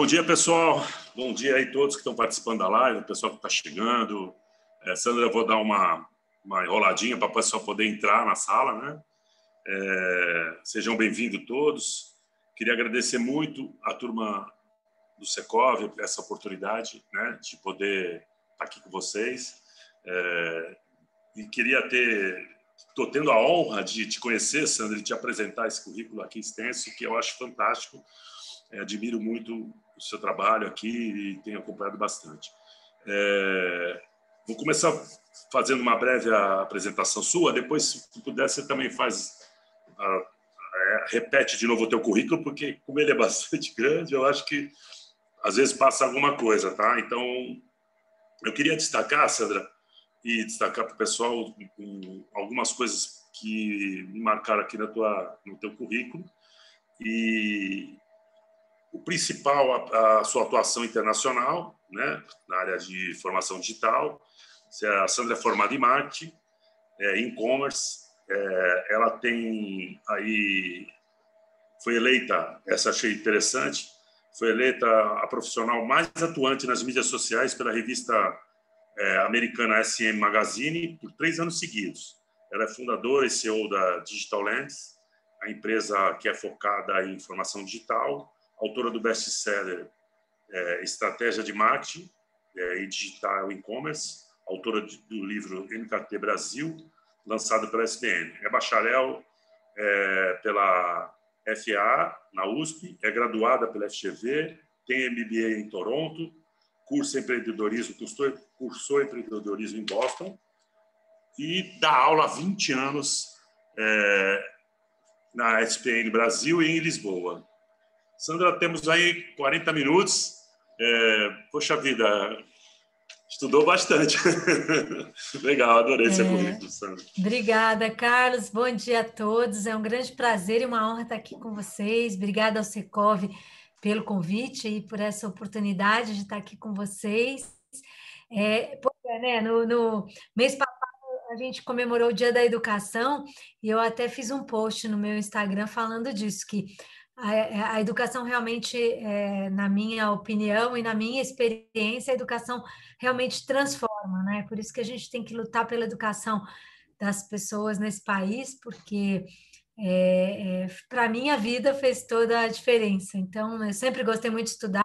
Bom dia, pessoal. Bom dia aí todos que estão participando da live, o pessoal que está chegando. É, Sandra, eu vou dar uma, uma enroladinha para o pessoal poder entrar na sala, né? É, sejam bem-vindos todos. Queria agradecer muito à turma do Secov por essa oportunidade né, de poder estar tá aqui com vocês. É, e queria ter, estou tendo a honra de te conhecer, Sandra, de te apresentar esse currículo aqui extenso, que eu acho fantástico. É, admiro muito o seu trabalho aqui e tenho acompanhado bastante. É, vou começar fazendo uma breve apresentação sua, depois, se puder, você também faz. A, a, é, repete de novo o teu currículo, porque como ele é bastante grande, eu acho que às vezes passa alguma coisa, tá? Então, eu queria destacar, Sandra, e destacar para o pessoal algumas coisas que me marcaram aqui na tua, no teu currículo. E, o principal, a, a sua atuação internacional, né, na área de formação digital. É, a Sandra é formada em marketing, é, e-commerce. É, ela tem aí, foi eleita, essa achei interessante, foi eleita a profissional mais atuante nas mídias sociais pela revista é, americana SM Magazine por três anos seguidos. Ela é fundadora e CEO da Digital Lens, a empresa que é focada em formação digital, autora do best-seller é, Estratégia de Marketing é, e Digital E-Commerce, autora de, do livro MKT Brasil, lançado pela SBN. É bacharel é, pela FA, na USP, é graduada pela FGV, tem MBA em Toronto, curso empreendedorismo, cursou, cursou empreendedorismo em Boston e dá aula há 20 anos é, na SPN Brasil e em Lisboa. Sandra, temos aí 40 minutos. É, poxa vida, estudou bastante. Legal, adorei é. seu Sandra. Obrigada, Carlos. Bom dia a todos. É um grande prazer e uma honra estar aqui com vocês. Obrigada ao Secov pelo convite e por essa oportunidade de estar aqui com vocês. É, pois é, né? No, no mês passado a gente comemorou o Dia da Educação e eu até fiz um post no meu Instagram falando disso, que a, educação realmente, é, na minha opinião e na minha experiência, a educação realmente transforma, né? Por isso que a gente tem que lutar pela educação das pessoas nesse país, porque é, é, para mim a vida fez toda a diferença. Então, eu sempre gostei muito de estudar,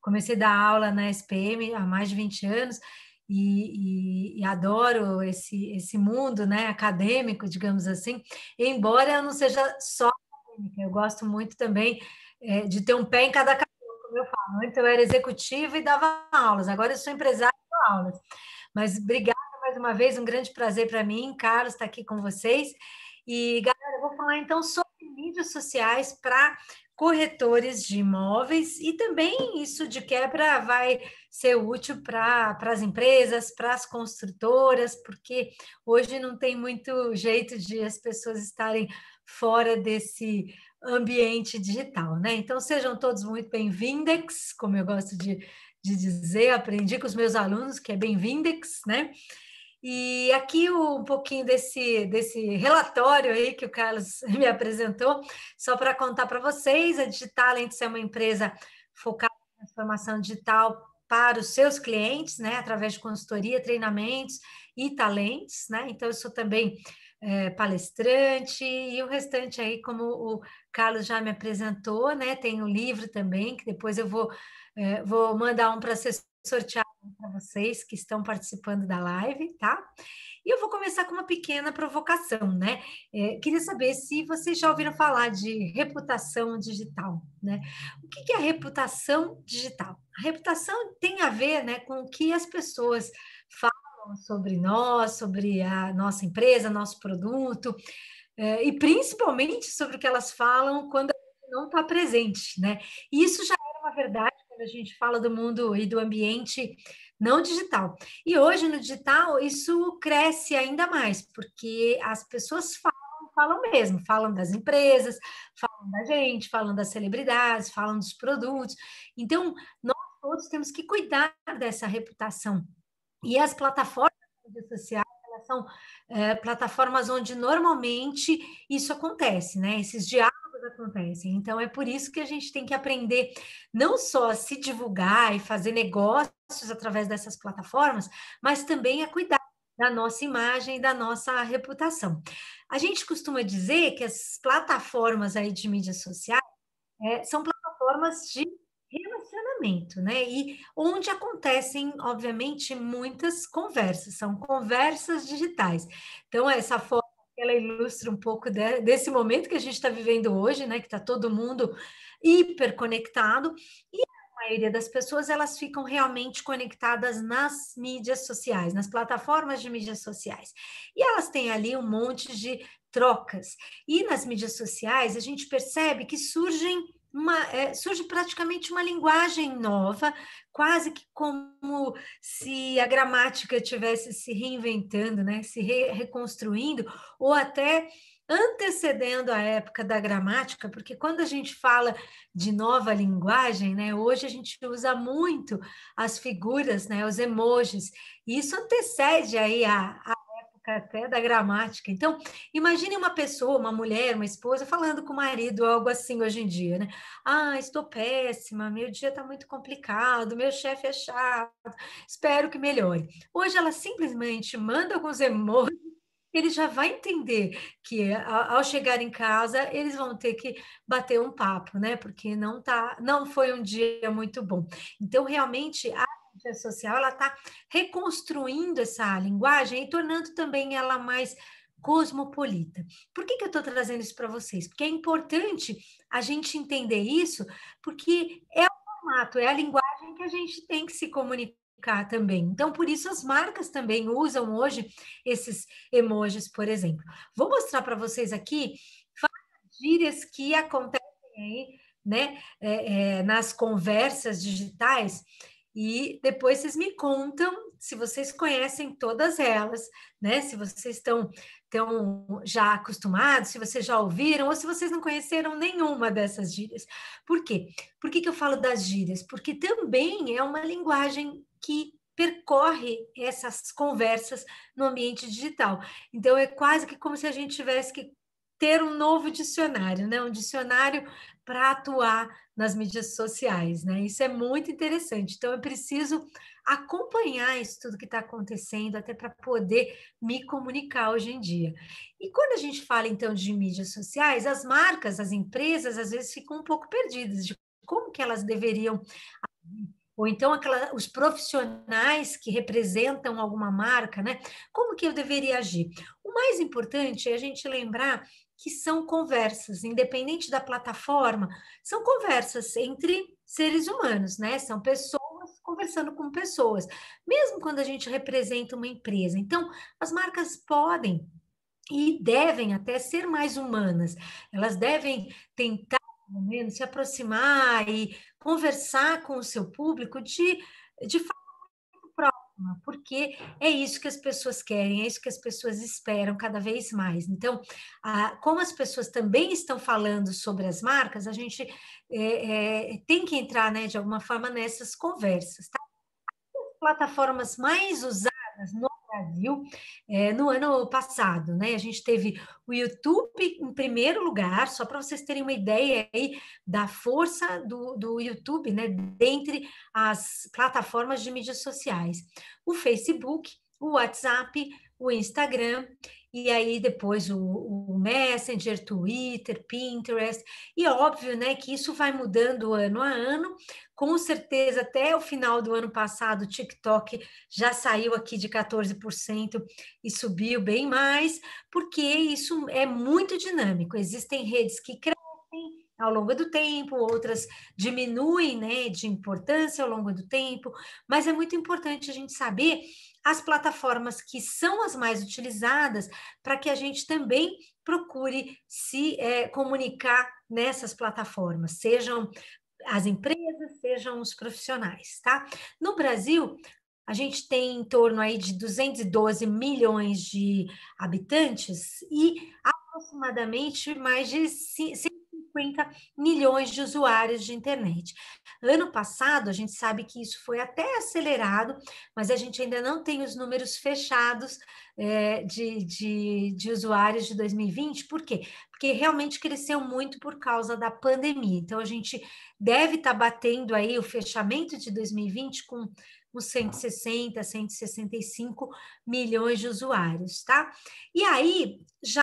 comecei a dar aula na SPM há mais de 20 anos e, e, e adoro esse, esse mundo né, acadêmico, digamos assim, embora eu não seja só técnica. Eu gosto muito também é, de ter um pé em cada caminho, como eu falo. Antes eu era executiva e dava aulas, agora eu sou empresária e dou aulas. Mas obrigada mais uma vez, um grande prazer para mim, Carlos, estar tá aqui com vocês. E, galera, eu vou falar então sobre mídias sociais para corretores de imóveis e também isso de quebra vai ser útil para as empresas, para as construtoras, porque hoje não tem muito jeito de as pessoas estarem fora desse ambiente digital, né? Então sejam todos muito bem-vindos, como eu gosto de, de dizer, aprendi com os meus alunos que é bem-vindos, né? E aqui um pouquinho desse, desse relatório aí que o Carlos me apresentou, só para contar para vocês, a Digitalents é uma empresa focada na transformação digital para os seus clientes, né, através de consultoria, treinamentos e talentos, né? Então eu sou também é, palestrante, e o restante aí, como o Carlos já me apresentou, né? Tem o livro também, que depois eu vou, é, vou mandar um para sortear para vocês que estão participando da live, tá? E eu vou começar com uma pequena provocação, né? É, queria saber se vocês já ouviram falar de reputação digital, né? O que, que é reputação digital? A reputação tem a ver né, com o que as pessoas falam sobre nós, sobre a nossa empresa, nosso produto, é, e principalmente sobre o que elas falam quando não está presente, né? E isso já era uma verdade quando a gente fala do mundo e do ambiente não digital. E hoje no digital isso cresce ainda mais, porque as pessoas falam, falam mesmo, falam das empresas, falam da gente, falam das celebridades, falam dos produtos. Então, nós todos temos que cuidar dessa reputação e as plataformas de mídia social são é, plataformas onde normalmente isso acontece, né? Esses diálogos acontecem. Então é por isso que a gente tem que aprender não só a se divulgar e fazer negócios através dessas plataformas, mas também a cuidar da nossa imagem e da nossa reputação. A gente costuma dizer que as plataformas aí de mídias sociais é, são plataformas de relacionamento, né? E onde acontecem, obviamente, muitas conversas, são conversas digitais. Então, essa foto ela ilustra um pouco de, desse momento que a gente está vivendo hoje, né? Que está todo mundo hiperconectado e a maioria das pessoas elas ficam realmente conectadas nas mídias sociais, nas plataformas de mídias sociais. E elas têm ali um monte de trocas. E nas mídias sociais a gente percebe que surgem uma, é, surge praticamente uma linguagem nova, quase que como se a gramática tivesse se reinventando, né? se re reconstruindo, ou até antecedendo a época da gramática, porque quando a gente fala de nova linguagem, né, hoje a gente usa muito as figuras, né, os emojis, e isso antecede aí a, a até da gramática. Então, imagine uma pessoa, uma mulher, uma esposa, falando com o marido algo assim hoje em dia, né? Ah, estou péssima, meu dia está muito complicado, meu chefe é chato, espero que melhore. Hoje ela simplesmente manda alguns emojis, ele já vai entender que ao chegar em casa eles vão ter que bater um papo, né? Porque não tá, não foi um dia muito bom. Então, realmente, a social ela está reconstruindo essa linguagem e tornando também ela mais cosmopolita. Por que, que eu estou trazendo isso para vocês? Porque é importante a gente entender isso, porque é o formato, é a linguagem que a gente tem que se comunicar também. Então, por isso as marcas também usam hoje esses emojis, por exemplo. Vou mostrar para vocês aqui várias gírias que acontecem aí, né, é, é, nas conversas digitais e depois vocês me contam se vocês conhecem todas elas, né? Se vocês estão tão já acostumados, se vocês já ouviram ou se vocês não conheceram nenhuma dessas gírias. Por quê? Por que, que eu falo das gírias? Porque também é uma linguagem que percorre essas conversas no ambiente digital. Então é quase que como se a gente tivesse que ter um novo dicionário, né? Um dicionário para atuar nas mídias sociais, né? Isso é muito interessante. Então, eu preciso acompanhar isso tudo que está acontecendo, até para poder me comunicar hoje em dia. E quando a gente fala, então, de mídias sociais, as marcas, as empresas, às vezes ficam um pouco perdidas de como que elas deveriam ou então aquela, os profissionais que representam alguma marca, né? Como que eu deveria agir? mais importante é a gente lembrar que são conversas, independente da plataforma, são conversas entre seres humanos, né? São pessoas conversando com pessoas, mesmo quando a gente representa uma empresa. Então, as marcas podem e devem até ser mais humanas. Elas devem tentar, pelo menos, se aproximar e conversar com o seu público de de forma forma, né, porque é isso que as pessoas querem, é isso que as pessoas esperam cada vez mais. Então, a, como as pessoas também estão falando sobre as marcas, a gente é, é, tem que entrar, né, de alguma forma, nessas conversas. Tá? As plataformas mais usadas no Brasil é, no ano passado, né? A gente teve o YouTube em primeiro lugar, só para vocês terem uma ideia aí da força do, do YouTube, né? Dentre as plataformas de mídias sociais, o Facebook, o WhatsApp, o Instagram e aí depois o, o, Messenger, Twitter, Pinterest, e é óbvio, né, que isso vai mudando ano a ano, com certeza até o final do ano passado o TikTok já saiu aqui de 14% e subiu bem mais, porque isso é muito dinâmico, existem redes que crescem, ao longo do tempo, outras diminuem né, de importância ao longo do tempo, mas é muito importante a gente saber as plataformas que são as mais utilizadas, para que a gente também procure se é, comunicar nessas plataformas, sejam as empresas, sejam os profissionais, tá? No Brasil, a gente tem em torno aí de 212 milhões de habitantes e aproximadamente mais de 50 milhões de usuários de internet. Ano passado, a gente sabe que isso foi até acelerado, mas a gente ainda não tem os números fechados é, de, de, de usuários de 2020, por quê? Porque realmente cresceu muito por causa da pandemia. Então, a gente deve estar tá batendo aí o fechamento de 2020 com uns 160, 165 milhões de usuários, tá? E aí, já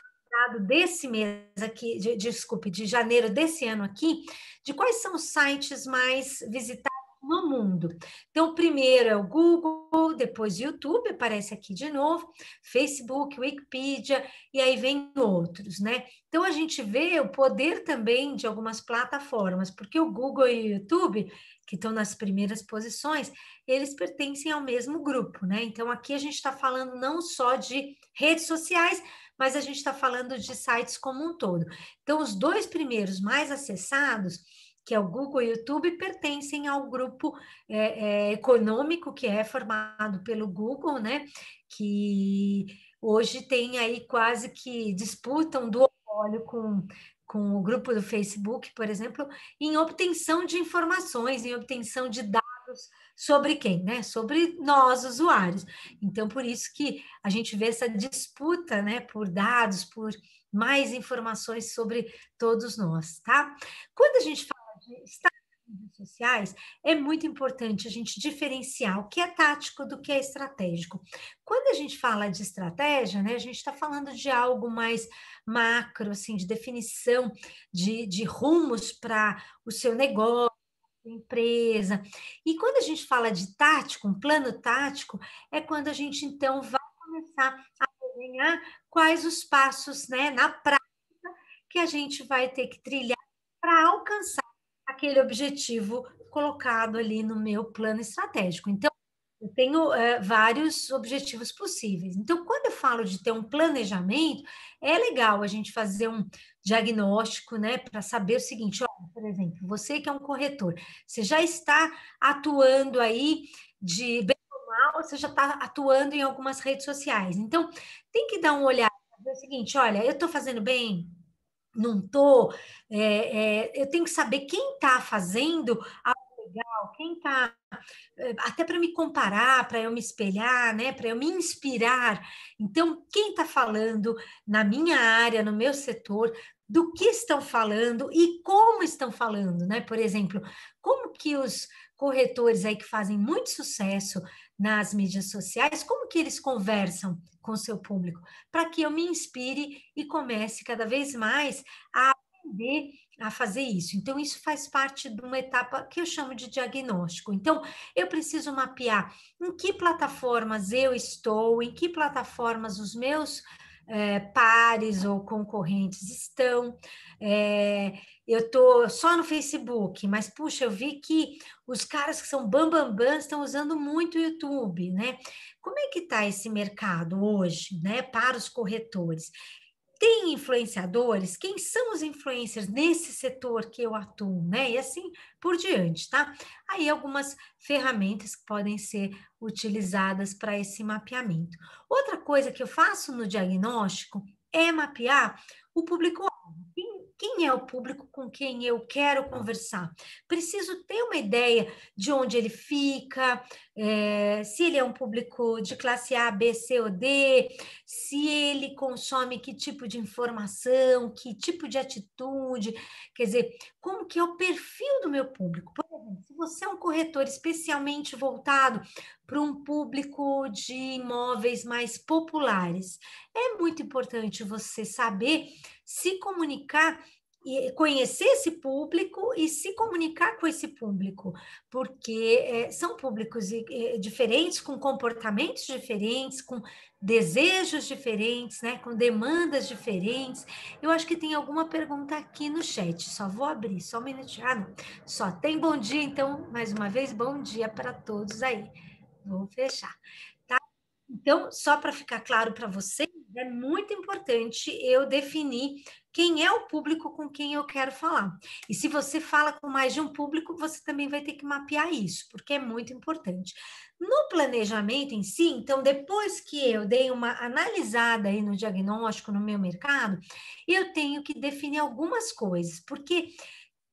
desse mês aqui, de, desculpe, de janeiro desse ano aqui, de quais são os sites mais visitados no mundo. Então, o primeiro é o Google, depois o YouTube, aparece aqui de novo, Facebook, Wikipedia, e aí vem outros, né? Então, a gente vê o poder também de algumas plataformas, porque o Google e o YouTube, que estão nas primeiras posições, eles pertencem ao mesmo grupo, né? Então, aqui a gente está falando não só de redes sociais, mas a gente está falando de sites como um todo. Então, os dois primeiros mais acessados, que é o Google e o YouTube, pertencem ao grupo é, é, econômico que é formado pelo Google, né? Que hoje tem aí quase que disputam do com com o grupo do Facebook, por exemplo, em obtenção de informações, em obtenção de dados sobre quem, né? Sobre nós, usuários. Então, por isso que a gente vê essa disputa, né, por dados, por mais informações sobre todos nós, tá? Quando a gente fala de sociais, é muito importante a gente diferenciar o que é tático do que é estratégico. Quando a gente fala de estratégia, né, a gente está falando de algo mais macro, assim, de definição de, de rumos para o seu negócio empresa. E quando a gente fala de tático, um plano tático, é quando a gente então vai começar a desenhar quais os passos, né, na prática que a gente vai ter que trilhar para alcançar aquele objetivo colocado ali no meu plano estratégico. Então, eu tenho é, vários objetivos possíveis. Então, quando eu falo de ter um planejamento, é legal a gente fazer um diagnóstico, né, para saber o seguinte: ó, por exemplo, você que é um corretor, você já está atuando aí de bem ou mal, você já está atuando em algumas redes sociais. Então, tem que dar um olhar, ver o seguinte: olha, eu estou fazendo bem, não estou. é, é, eu tenho que saber quem está fazendo a legal, quem está eh, até para me comparar, para eu me espelhar, né, para eu me inspirar. Então, quem está falando na minha área, no meu setor, do que estão falando e como estão falando, né? Por exemplo, como que os corretores aí que fazem muito sucesso nas mídias sociais, como que eles conversam com o seu público, para que eu me inspire e comece cada vez mais a aprender a fazer isso. Então, isso faz parte de uma etapa que eu chamo de diagnóstico. Então, eu preciso mapear em que plataformas eu estou, em que plataformas os meus é, pares ou concorrentes estão. É, eu estou só no Facebook, mas puxa, eu vi que os caras que são bambambam bam, bam, estão usando muito o YouTube, né? Como é que está esse mercado hoje, né? Para os corretores tem influenciadores? Quem são os influencers nesse setor que eu atuo, né? E assim por diante, tá? Aí algumas ferramentas que podem ser utilizadas para esse mapeamento. Outra coisa que eu faço no diagnóstico é mapear o público quem é o público com quem eu quero conversar. Preciso ter uma ideia de onde ele fica, é, se ele é um público de classe A, B, C ou D, se ele consome que tipo de informação, que tipo de atitude, quer dizer, como que é o perfil do meu público. Por exemplo, se você é um corretor especialmente voltado para um público de imóveis mais populares, é muito importante você saber se comunicar conhecer esse público e se comunicar com esse público, porque é, são públicos eh, eh, diferentes, com comportamentos diferentes, com desejos diferentes, né, com demandas diferentes. Eu acho que tem alguma pergunta aqui no chat, só vou abrir, só um minutinho. Ah, não. Só tem bom dia, então, mais uma vez, bom dia para todos aí. Vou fechar. Tá? Então, só para ficar claro para você, é muito importante eu definir quem é o público com quem eu quero falar. E se você fala com mais de um público, você também vai ter que mapear isso, porque é muito importante. No planejamento em si, então, depois que eu dei uma analisada aí no diagnóstico, no meu mercado, eu tenho que definir algumas coisas, porque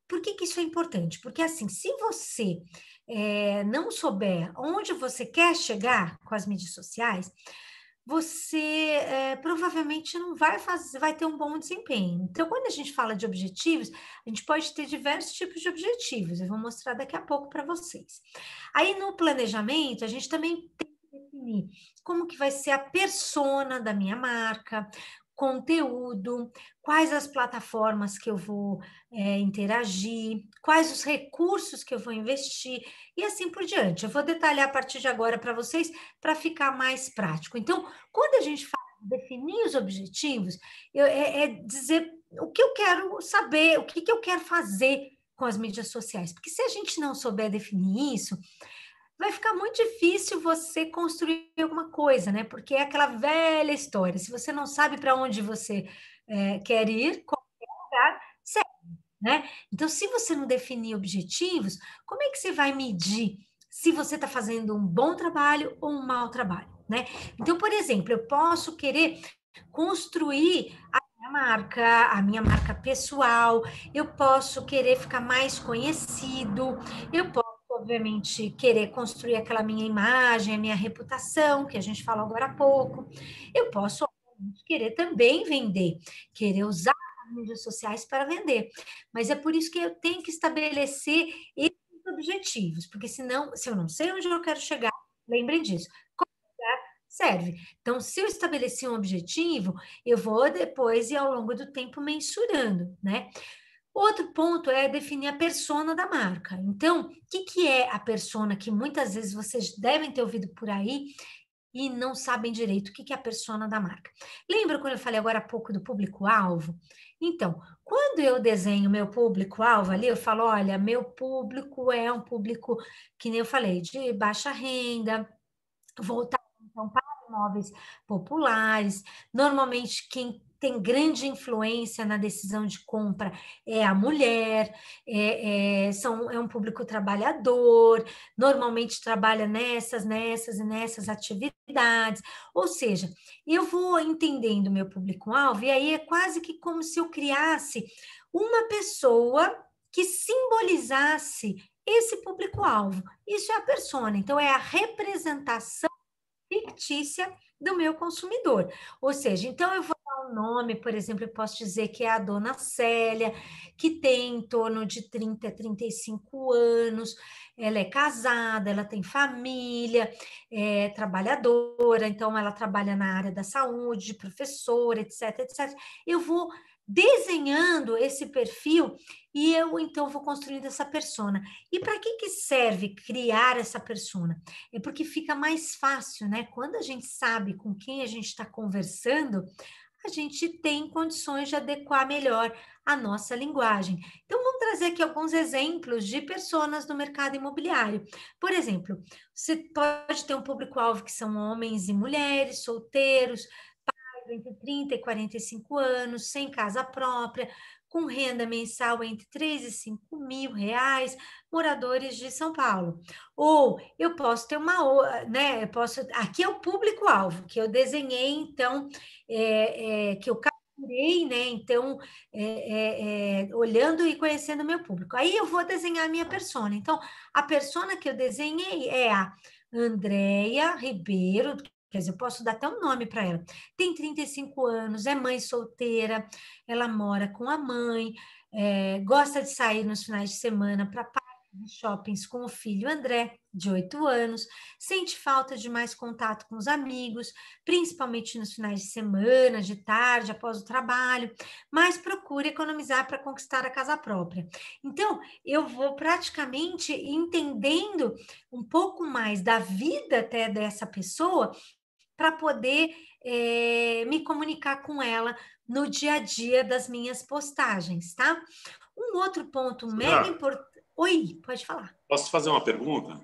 por que, que, isso é importante? Porque, assim, se você é, não souber onde você quer chegar com as mídias sociais, você é, provavelmente não vai fazer, vai ter um bom desempenho. Então, quando a gente fala de objetivos, a gente pode ter diversos tipos de objetivos. Eu vou mostrar daqui a pouco para vocês. Aí no planejamento, a gente também tem que definir como que vai ser a persona da minha marca, conteúdo, quais as plataformas que eu vou é, interagir, quais os recursos que eu vou investir e assim por diante. Eu vou detalhar a partir de agora para vocês para ficar mais prático. Então, quando a gente fala de definir os objetivos, eu, é, é, dizer o que eu quero saber, o que, que eu quero fazer com as mídias sociais, porque se a gente não souber definir isso, vai ficar muito difícil você construir alguma coisa, né? Porque é aquela velha história. Se você não sabe para onde você é, quer ir, qualquer é lugar serve, né? Então, se você não definir objetivos, como é que você vai medir se você está fazendo um bom trabalho ou um mau trabalho, né? Então, por exemplo, eu posso querer construir a minha marca, a minha marca pessoal, eu posso querer ficar mais conhecido, eu posso obviamente, querer construir aquela minha imagem, a minha reputação, que a gente falou agora há pouco. Eu posso querer também vender, querer usar as mídias sociais para vender. Mas é por isso que eu tenho que estabelecer esses objetivos, porque senão, se eu não sei onde eu quero chegar, lembrem disso. Serve. Então, se eu estabeleci um objetivo, eu vou depois e ao longo do tempo mensurando, né? Outro ponto é definir a persona da marca. Então, o que, que é a persona que muitas vezes vocês devem ter ouvido por aí e não sabem direito o que é a persona da marca. Lembra quando eu falei agora há pouco do público-alvo? Então, quando eu desenho meu público-alvo ali, eu falo: olha, meu público é um público, que nem eu falei, de baixa renda, voltado então, para imóveis populares. Normalmente, quem tem grande influência na decisão de compra é a mulher, é, é, são, é um público trabalhador, normalmente trabalha nessas, nessas e nessas atividades. Ou seja, eu vou entendendo meu público-alvo, e aí é quase que como se eu criasse uma pessoa que simbolizasse esse público-alvo. Isso é a persona, então é a representação fictícia do meu consumidor. Ou seja, então eu vou um nome, por exemplo, eu posso dizer que é a dona Célia, que tem em torno de 30, 35 anos, ela é casada, ela tem família, é trabalhadora, então ela trabalha na área da saúde, professora, etc, etc. Eu vou desenhando esse perfil e eu então vou construindo essa persona. E para que que serve criar essa persona? É porque fica mais fácil, né? Quando a gente sabe com quem a gente está conversando, a gente tem condições de adequar melhor a nossa linguagem. Então, vamos trazer aqui alguns exemplos de pessoas no mercado imobiliário. Por exemplo, você pode ter um público-alvo que são homens e mulheres, solteiros, entre 30 e 45 anos, sem casa própria, com renda mensal entre 3 e 5 mil reais, moradores de São Paulo. Ou eu posso ter uma, né? Eu posso. Aqui é o público-alvo que eu desenhei, então, é, é, que eu capturei, né? Então, é, é, é, olhando e conhecendo o meu público. Aí eu vou desenhar a minha persona. Então, a persona que eu desenhei é a Andréia Ribeiro, quer dizer, eu posso dar até um nome para ela. Tem 35 anos, é mãe solteira, ela mora com a mãe, é, gosta de sair nos finais de semana para shoppings com o filho André, de 8 anos, sente falta de mais contato com os amigos, principalmente nos finais de semana, de tarde, após o trabalho, mas procura economizar para conquistar a casa própria. Então, eu vou praticamente entendendo um pouco mais da vida até dessa pessoa para poder é, me comunicar com ela no dia a dia das minhas postagens, tá? Um outro ponto Será? mega importante. Oi, pode falar. Posso fazer uma pergunta?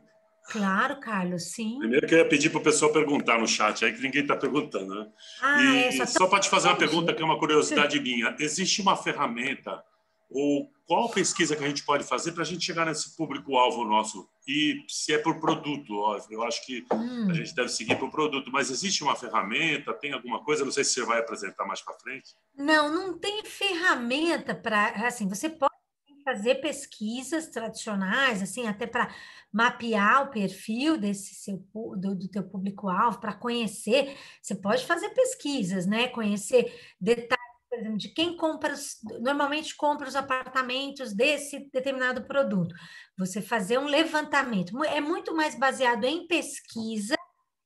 Claro, Carlos, sim. Primeiro que eu ia pedir para o pessoal perguntar no chat, aí que ninguém está perguntando, né? Ah, é, e, é, só, só para te fazer uma pergunta que é uma curiosidade minha. Existe uma ferramenta ou qual pesquisa que a gente pode fazer para a gente chegar nesse público-alvo nosso? E se é por produto, eu acho que hum. a gente deve seguir por produto, mas existe uma ferramenta, tem alguma coisa? Não sei se você vai apresentar mais para frente. Não, não tem ferramenta para. Assim, você pode fazer pesquisas tradicionais, assim, até para mapear o perfil desse seu do, do teu público-alvo, para conhecer, você pode fazer pesquisas, né? Conhecer detalhes por exemplo, de quem compra, normalmente compra os apartamentos desse determinado produto. Você fazer um levantamento. É muito mais baseado em pesquisa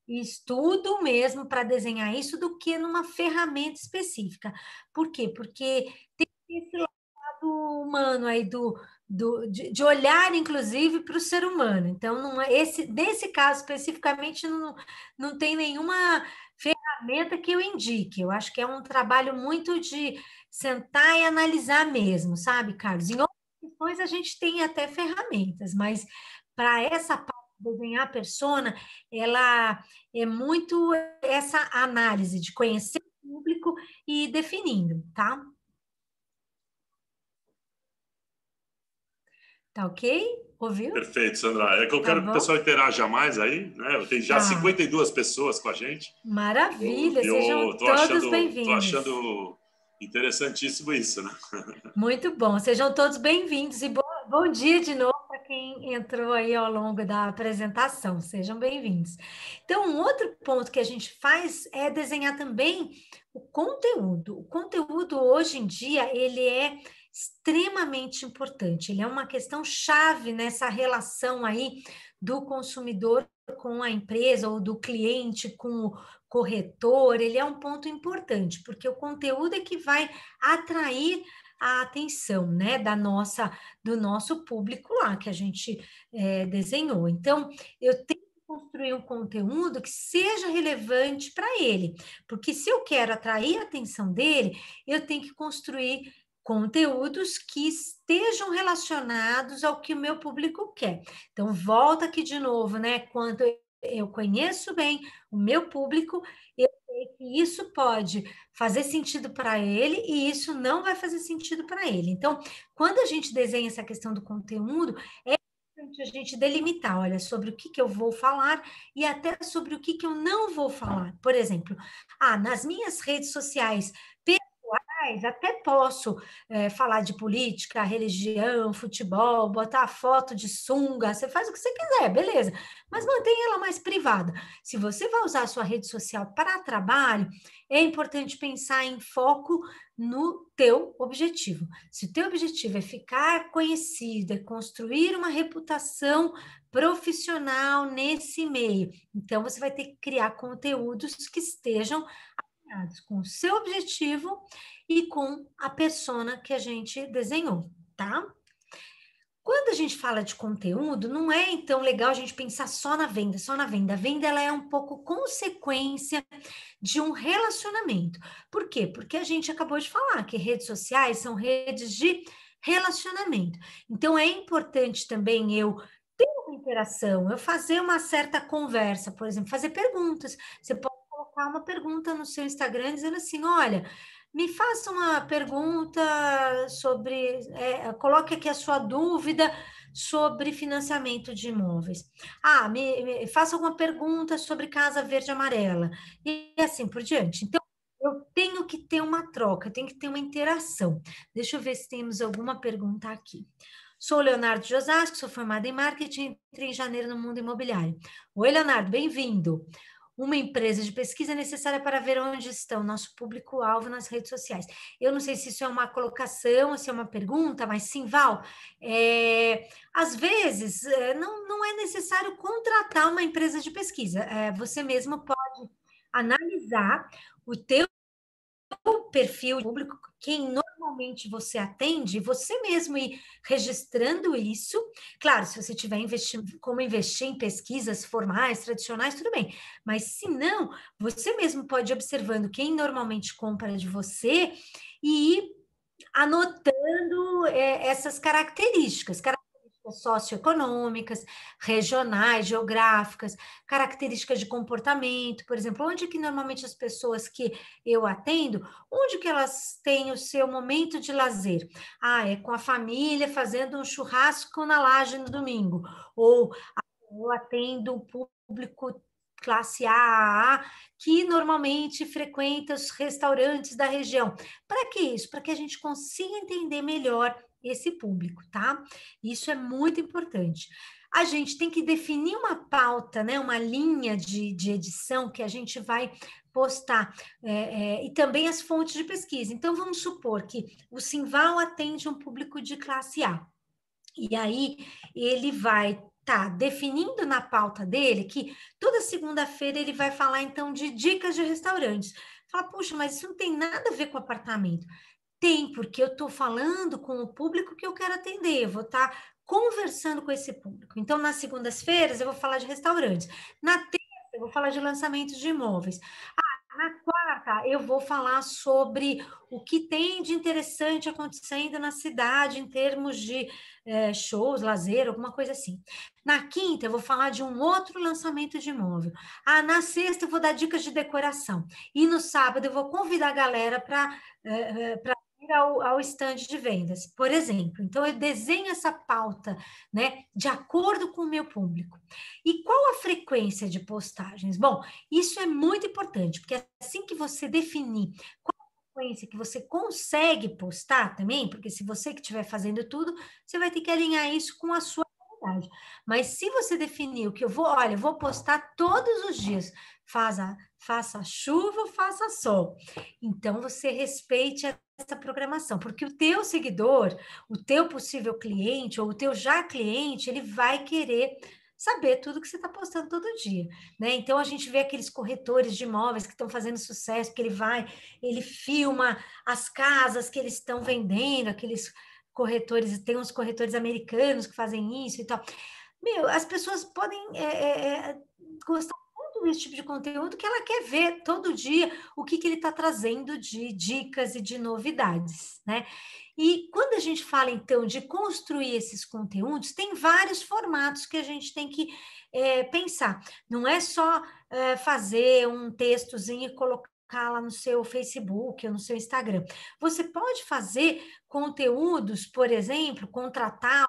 estudo mesmo para desenhar isso do que numa ferramenta específica. Por quê? Porque tem esse lado humano aí do, do de, de olhar, inclusive, para o ser humano. Então, não é, esse, nesse caso especificamente, não, não tem nenhuma ferramenta que eu indique. Eu acho que é um trabalho muito de sentar e analisar mesmo, sabe, Carlos? Em outras questões a gente tem até ferramentas, mas para essa parte de desenhar a persona, ela é muito essa análise de conhecer o público e ir definindo, tá? Tá ok? Ouviu? Perfeito, Sandra. É que eu tá quero bom? que o pessoal interaja mais aí, né? eu tenho já ah. tá. 52 pessoas com a gente. Maravilha, eu, sejam eu todos bem-vindos. Estou achando interessantíssimo isso, né? Muito bom, sejam todos bem-vindos e bom, bom dia de novo para quem entrou aí ao longo da apresentação, sejam bem-vindos. Então, um outro ponto que a gente faz é desenhar também o conteúdo. O conteúdo hoje em dia, ele é extremamente importante. Ele é uma questão chave nessa relação aí do consumidor com a empresa ou do cliente com o corretor. Ele é um ponto importante, porque o conteúdo é que vai atrair a atenção, né, da nossa, do nosso público lá que a gente é, desenhou. Então, eu tenho que construir um conteúdo que seja relevante para ele, porque se eu quero atrair a atenção dele, eu tenho que construir conteúdos que estejam relacionados ao que o meu público quer. Então, volta aqui de novo, né? Quando eu conheço bem o meu público, eu sei que isso pode fazer sentido para ele e isso não vai fazer sentido para ele. Então, quando a gente desenha essa questão do conteúdo, é importante a gente delimitar, olha, sobre o que, que eu vou falar e até sobre o que, que eu não vou falar. Por exemplo, ah, nas minhas redes sociais até posso é, falar de política, religião, futebol, botar foto de sunga, você faz o que você quiser, beleza, mas mantenha ela mais privada. Se você vai usar a sua rede social para trabalho, é importante pensar em foco no teu objetivo. Se o teu objetivo é ficar conhecido, é construir uma reputação profissional nesse meio, então você vai ter que criar conteúdos que estejam alinhados com o seu objetivo e com a persona que a gente desenhou, tá? Quando a gente fala de conteúdo, não é então legal a gente pensar só na venda, só na venda. A venda ela é um pouco consequência de um relacionamento. Por quê? Porque a gente acabou de falar que redes sociais são redes de relacionamento. Então é importante também eu ter uma interação, eu fazer uma certa conversa, por exemplo, fazer perguntas. Você pode colocar uma pergunta no seu Instagram dizendo assim: olha, me faça uma pergunta sobre, é, coloque aqui a sua dúvida sobre financiamento de imóveis. Ah, me, me, faça alguma pergunta sobre casa verde amarela e assim por diante. Então, eu tenho que ter uma troca, tem que ter uma interação. Deixa eu ver se temos alguma pergunta aqui. Sou Leonardo Josasco, sou formada em marketing, entrei em janeiro no mundo imobiliário. Oi, Leonardo, bem-vindo uma empresa de pesquisa é necessária para ver onde está o nosso público-alvo nas redes sociais. Eu não sei se isso é uma colocação, se é uma pergunta, mas sim, Val, é, às vezes é, não, não é necessário contratar uma empresa de pesquisa. É, você mesmo pode analisar o teu o perfil público, quem normalmente você atende, você mesmo ir registrando isso. Claro, se você tiver investindo, como investir em pesquisas formais, tradicionais, tudo bem. Mas se não, você mesmo pode ir observando quem normalmente compra de você e ir anotando é, essas características, características socioeconômicas, regionais, geográficas, características de comportamento, por exemplo, onde que normalmente as pessoas que eu atendo, onde que elas têm o seu momento de lazer? Ah, é com a família fazendo um churrasco na laje no domingo, ou ah, eu atendo o público classe A, que normalmente frequenta os restaurantes da região. Para que isso? Para que a gente consiga entender melhor esse público, tá? Isso é muito importante. A gente tem que definir uma pauta, né, uma linha de, de edição que a gente vai postar é, é, e também as fontes de pesquisa. Então, vamos supor que o Simval atende um público de classe A. E aí ele vai tá definindo na pauta dele que toda segunda-feira ele vai falar então de dicas de restaurantes. Fala, puxa, mas isso não tem nada a ver com apartamento. Tem, porque eu estou falando com o público que eu quero atender, eu vou estar tá conversando com esse público. Então, nas segundas-feiras, eu vou falar de restaurantes. Na terça, eu vou falar de lançamentos de imóveis. Ah, na quarta, eu vou falar sobre o que tem de interessante acontecendo na cidade em termos de é, shows, lazer, alguma coisa assim. Na quinta, eu vou falar de um outro lançamento de imóvel. Ah, na sexta, eu vou dar dicas de decoração. E no sábado, eu vou convidar a galera para. É, eh, eh, ao, ao stand de vendas, por exemplo. Então, eu desenho essa pauta né, de acordo com o meu público. E qual a frequência de postagens? Bom, isso é muito importante, porque assim que você definir qual frequência que você consegue postar também, porque se você que estiver fazendo tudo, você vai ter que alinhar isso com a sua qualidade. Mas se você definiu que eu vou, olha, eu vou postar todos os dias, faça, faça chuva, faça sol. Então você respeite a essa programação, porque o teu seguidor, o teu possível cliente ou o teu já cliente, ele vai querer saber tudo que você está postando todo dia, né? Então a gente vê aqueles corretores de imóveis que estão fazendo sucesso, que ele vai, ele filma as casas que eles estão vendendo, aqueles corretores, tem uns corretores americanos que fazem isso e tal. Meu, as pessoas podem é, é, é gostar esse tipo de conteúdo que ela quer ver todo dia o que, que ele está trazendo de dicas e de novidades, né? E quando a gente fala então de construir esses conteúdos, tem vários formatos que a gente tem que é, pensar. Não é só é, fazer um textozinho e colocar lá no seu Facebook ou no seu Instagram. Você pode fazer conteúdos, por exemplo, contratar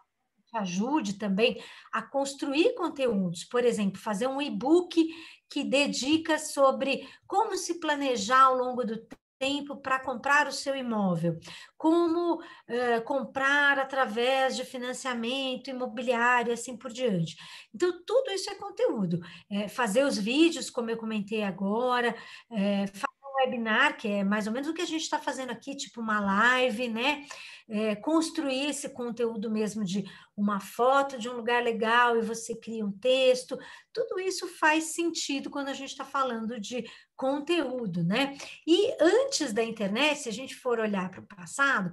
ajude também a construir conteúdos, por exemplo, fazer um e-book que dedica sobre como se planejar ao longo do tempo para comprar o seu imóvel, como uh, comprar através de financiamento imobiliário, assim por diante. Então, tudo isso é conteúdo. É, fazer os vídeos, como eu comentei agora, é, fazer um webinar, que é mais ou menos o que a gente está fazendo aqui, tipo uma live, né? é, construir esse conteúdo mesmo de uma foto de um lugar legal e você cria um texto, tudo isso faz sentido quando a gente está falando de conteúdo, né? E antes da internet, se a gente for olhar para o passado,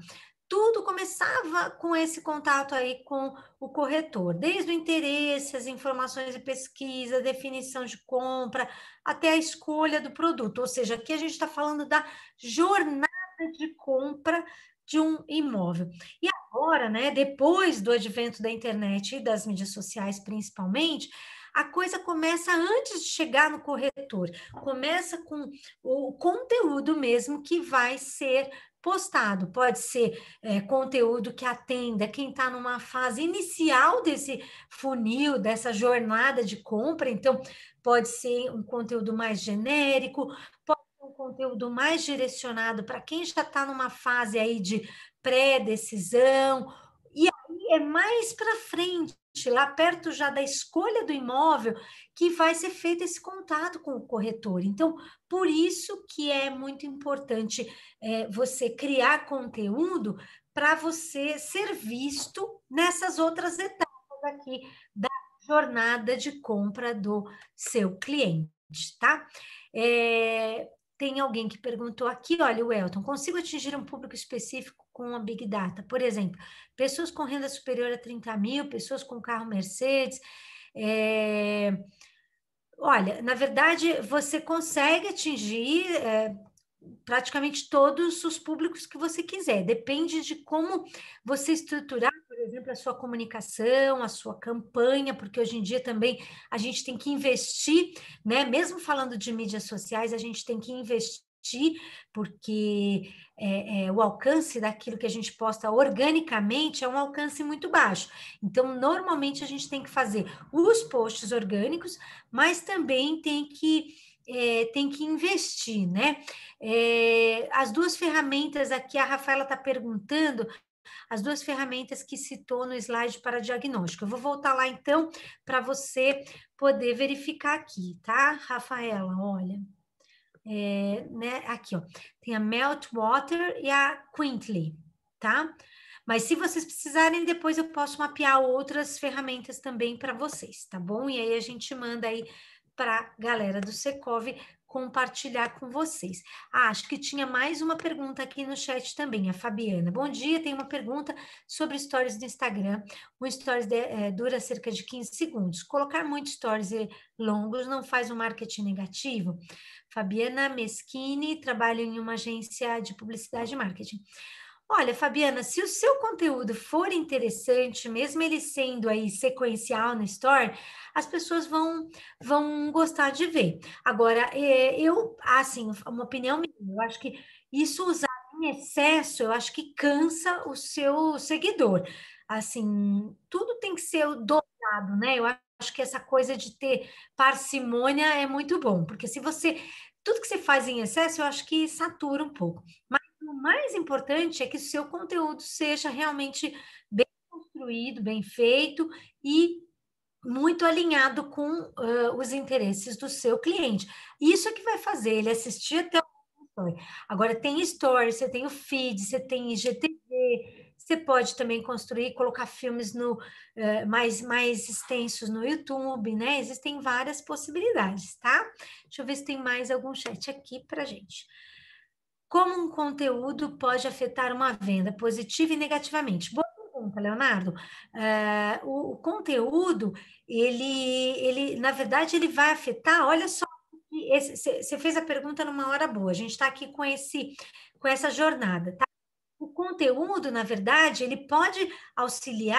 tudo começava com esse contato aí com o corretor, desde o interesse, as informações de pesquisa, definição de compra, até a escolha do produto. Ou seja, aqui a gente está falando da jornada de compra de um imóvel. E agora, né, depois do advento da internet e das mídias sociais principalmente, a coisa começa antes de chegar no corretor, começa com o conteúdo mesmo que vai ser postado. Pode ser é, conteúdo que atenda quem está numa fase inicial desse funil, dessa jornada de compra. Então, pode ser um conteúdo mais genérico, pode conteúdo mais direcionado para quem já está numa fase aí de pré-decisão, e aí é mais para frente, lá perto já da escolha do imóvel, que vai ser feito esse contato com o corretor. Então, por isso que é muito importante é, você criar conteúdo para você ser visto nessas outras etapas aqui da jornada de compra do seu cliente, tá? É, tem alguém que perguntou aqui, olha, o Elton, consigo atingir um público específico com a Big Data? Por exemplo, pessoas com renda superior a 30 mil, pessoas com carro Mercedes. É... Olha, na verdade, você consegue atingir é, praticamente todos os públicos que você quiser, depende de como você estruturar por exemplo, a sua comunicação, a sua campanha, porque hoje em dia também a gente tem que investir, né? Mesmo falando de mídias sociais, a gente tem que investir porque é, é, o alcance daquilo que a gente posta organicamente é um alcance muito baixo. Então, normalmente a gente tem que fazer os posts orgânicos, mas também tem que é, tem que investir, né? É, as duas ferramentas aqui, a Rafaela está perguntando as duas ferramentas que citou no slide para diagnóstico. Eu vou voltar lá então para você poder verificar aqui, tá, Rafaela? Olha, é, né, aqui ó, tem a Meltwater e a Quintly, tá? Mas se vocês precisarem, depois eu posso mapear outras ferramentas também para vocês, tá bom? E aí a gente manda aí para a galera do Secov compartilhar com vocês. Ah, acho que tinha mais uma pergunta aqui no chat também, a Fabiana. Bom dia, tem uma pergunta sobre stories do Instagram. O stories de, é, dura cerca de 15 segundos. Colocar muitos stories longos não faz um marketing negativo? Fabiana Meschini trabalha em uma agência de publicidade e marketing. Olha, Fabiana, se o seu conteúdo for interessante, mesmo ele sendo aí sequencial no Store, as pessoas vão, vão gostar de ver. Agora, é, eu, assim, uma opinião minha, eu acho que isso usar em excesso, eu acho que cansa o seu seguidor. Assim, tudo tem que ser dobrado, né? Eu acho que essa coisa de ter parcimônia é muito bom, porque se você tudo que você faz em excesso, eu acho que satura um pouco. Mas o mais importante é que o seu conteúdo seja realmente bem construído, bem feito e muito alinhado com uh, os interesses do seu cliente. Isso é que vai fazer ele assistir até o Agora tem stories, você tem o feed, você tem IGTV, você pode também construir, colocar filmes no uh, mais mais extensos no YouTube, né? Existem várias possibilidades, tá? Deixa eu ver se tem mais algum chat aqui para gente. Como um conteúdo pode afetar uma venda positiva e negativamente? Boa pergunta, Leonardo. Uh, o, o, conteúdo, ele, ele, na verdade, ele vai afetar, olha só, você fez a pergunta numa hora boa, a gente está aqui com, esse, com essa jornada, tá? O conteúdo, na verdade, ele pode auxiliar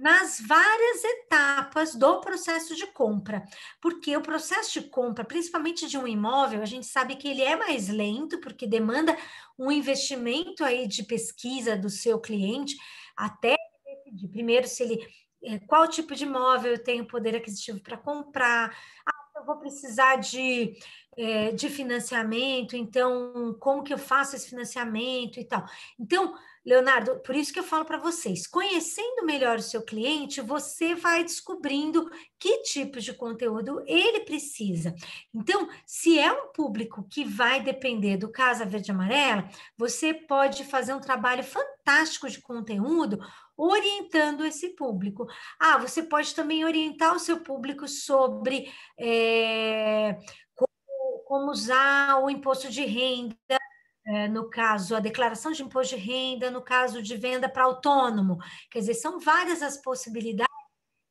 nas várias etapas do processo de compra, porque o processo de compra, principalmente de um imóvel, a gente sabe que ele é mais lento, porque demanda um investimento aí de pesquisa do seu cliente até decidir primeiro se ele eh, qual tipo de imóvel eu tenho poder aquisitivo para comprar, ah, eu vou precisar de é, de financiamento, então como que eu faço esse financiamento e tal. Então, Leonardo, por isso que eu falo para vocês, conhecendo melhor o seu cliente, você vai descobrindo que tipo de conteúdo ele precisa. Então, se é um público que vai depender do Casa Verde Amarela, você pode fazer um trabalho fantástico de conteúdo orientando esse público. Ah, você pode também orientar o seu público sobre é, como usar o imposto de renda, é, no caso, a declaração de imposto de renda, no caso de venda para autônomo. Quer dizer, são várias as possibilidades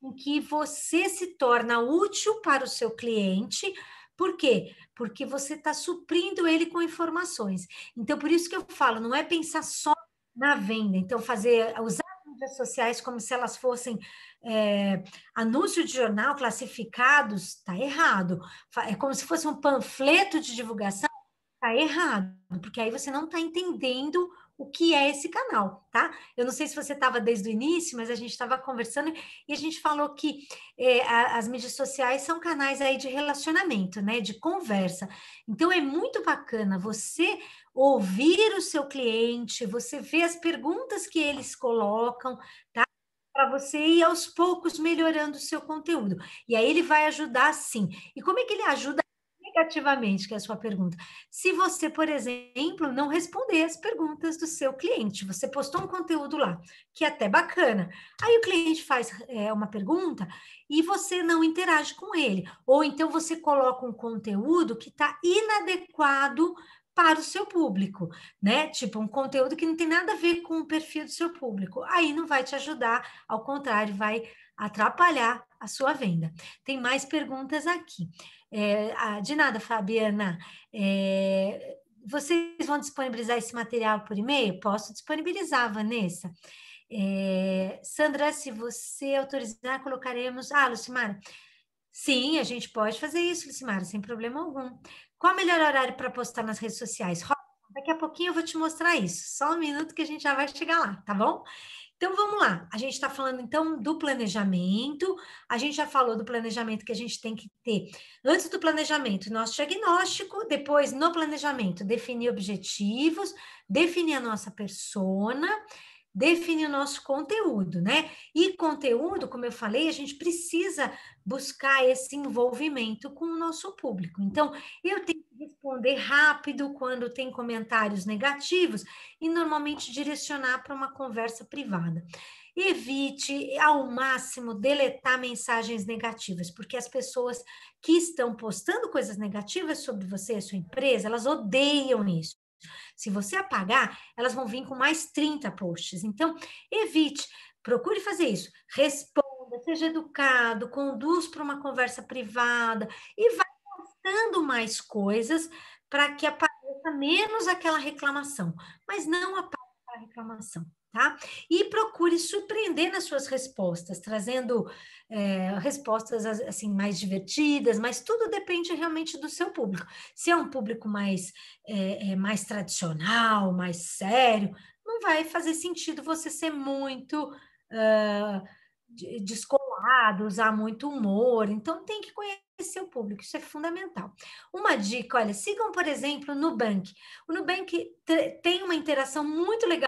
em que você se torna útil para o seu cliente. Por quê? Porque você está suprindo ele com informações. Então, por isso que eu falo, não é pensar só na venda. Então, fazer usar mídias sociais como se elas fossem é, anúncio de jornal classificados, está errado. É como se fosse um panfleto de divulgação, está errado, porque aí você não está entendendo o que é esse canal, tá? Eu não sei se você estava desde o início, mas a gente estava conversando e a gente falou que eh, a, as mídias sociais são canais aí de relacionamento, né? De conversa. Então é muito bacana você ouvir o seu cliente, você vê as perguntas que eles colocam, tá? Para você ir aos poucos melhorando o seu conteúdo. E aí ele vai ajudar sim. E como é que ele ajuda negativamente, que é a sua pergunta. Se você, por exemplo, não responder as perguntas do seu cliente, você postou um conteúdo lá, que é até bacana, aí o cliente faz é, uma pergunta e você não interage com ele, ou então você coloca um conteúdo que está inadequado para o seu público, né? Tipo, um conteúdo que não tem nada a ver com o perfil do seu público. Aí não vai te ajudar, ao contrário, vai atrapalhar a sua venda. Tem mais perguntas aqui. É, de nada, Fabiana. É, vocês vão disponibilizar esse material por e-mail? Posso disponibilizar, Vanessa. É, Sandra, se você autorizar, colocaremos. Ah, Lucimara. Sim, a gente pode fazer isso, Lucimara, sem problema algum. Qual o melhor horário para postar nas redes sociais? Daqui a pouquinho eu vou te mostrar isso. Só um minuto que a gente já vai chegar lá, tá bom? Então vamos lá. A gente está falando então do planejamento. A gente já falou do planejamento que a gente tem que ter antes do planejamento, nosso diagnóstico, depois no planejamento, definir objetivos, definir a nossa persona definir o nosso conteúdo, né? E conteúdo, como eu falei, a gente precisa buscar esse envolvimento com o nosso público. Então, eu tenho que responder rápido quando tem comentários negativos e normalmente direcionar para uma conversa privada. Evite ao máximo deletar mensagens negativas, porque as pessoas que estão postando coisas negativas sobre você e sua empresa, elas odeiam isso. Se você apagar, elas vão vir com mais 30 posts. Então, evite, procure fazer isso. Responda, seja educado, conduz para uma conversa privada e vai postando mais coisas para que apareça menos aquela reclamação, mas não apague a reclamação tá? E procure surpreender nas suas respostas, trazendo é, respostas assim mais divertidas, mas tudo depende realmente do seu público. Se é um público mais, é, é, mais tradicional, mais sério, não vai fazer sentido você ser muito uh, descolado, usar muito humor. Então tem que conhecer o público, isso é fundamental. Uma dica, olha, sigam, por exemplo, o Nubank. O Nubank tem uma interação muito legal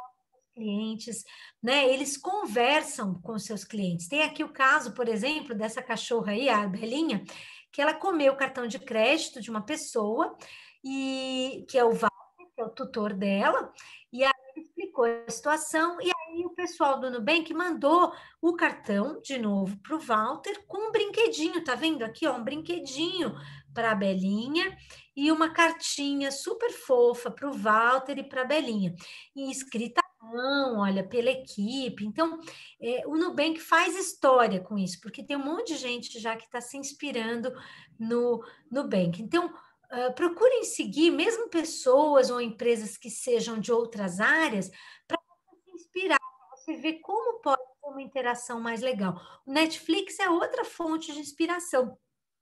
clientes, né? Eles conversam com seus clientes. Tem aqui o caso, por exemplo, dessa cachorra aí, a Belinha, que ela comeu o cartão de crédito de uma pessoa e que é o Walter que é o tutor dela, e aí explicou a situação e aí o pessoal do Nubank mandou o cartão de novo para o Walter com um brinquedinho, tá vendo aqui, ó, um brinquedinho para a Belinha e uma cartinha super fofa para o Walter e para a Belinha, e escrita gestão, olha, pela equipe. Então, é, o Nubank faz história com isso, porque tem um monte de gente já que está se inspirando no Nubank. Então, Uh, procurem seguir mesmo pessoas ou empresas que sejam de outras áreas para se inspirar, para você ver como pode ter uma interação mais legal. O Netflix é outra fonte de inspiração,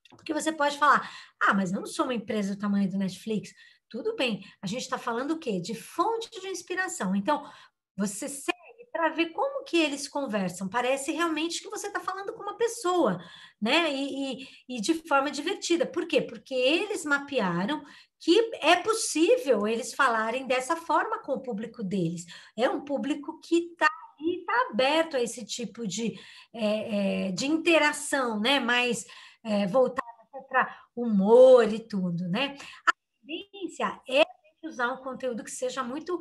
porque você pode falar: ah, mas eu não sou uma empresa do tamanho do Netflix. Tudo bem, a gente está falando o quê? De fonte de inspiração. Então, você segue para ver como que eles conversam. Parece realmente que você está falando com uma pessoa, né? E, e, e de forma divertida. Por quê? Porque eles mapearam que é possível eles falarem dessa forma com o público deles. É um público que está e está aberto a esse tipo de, é, é, de interação, né? Mais é, voltada para humor e tudo, né? A é usar um conteúdo que seja muito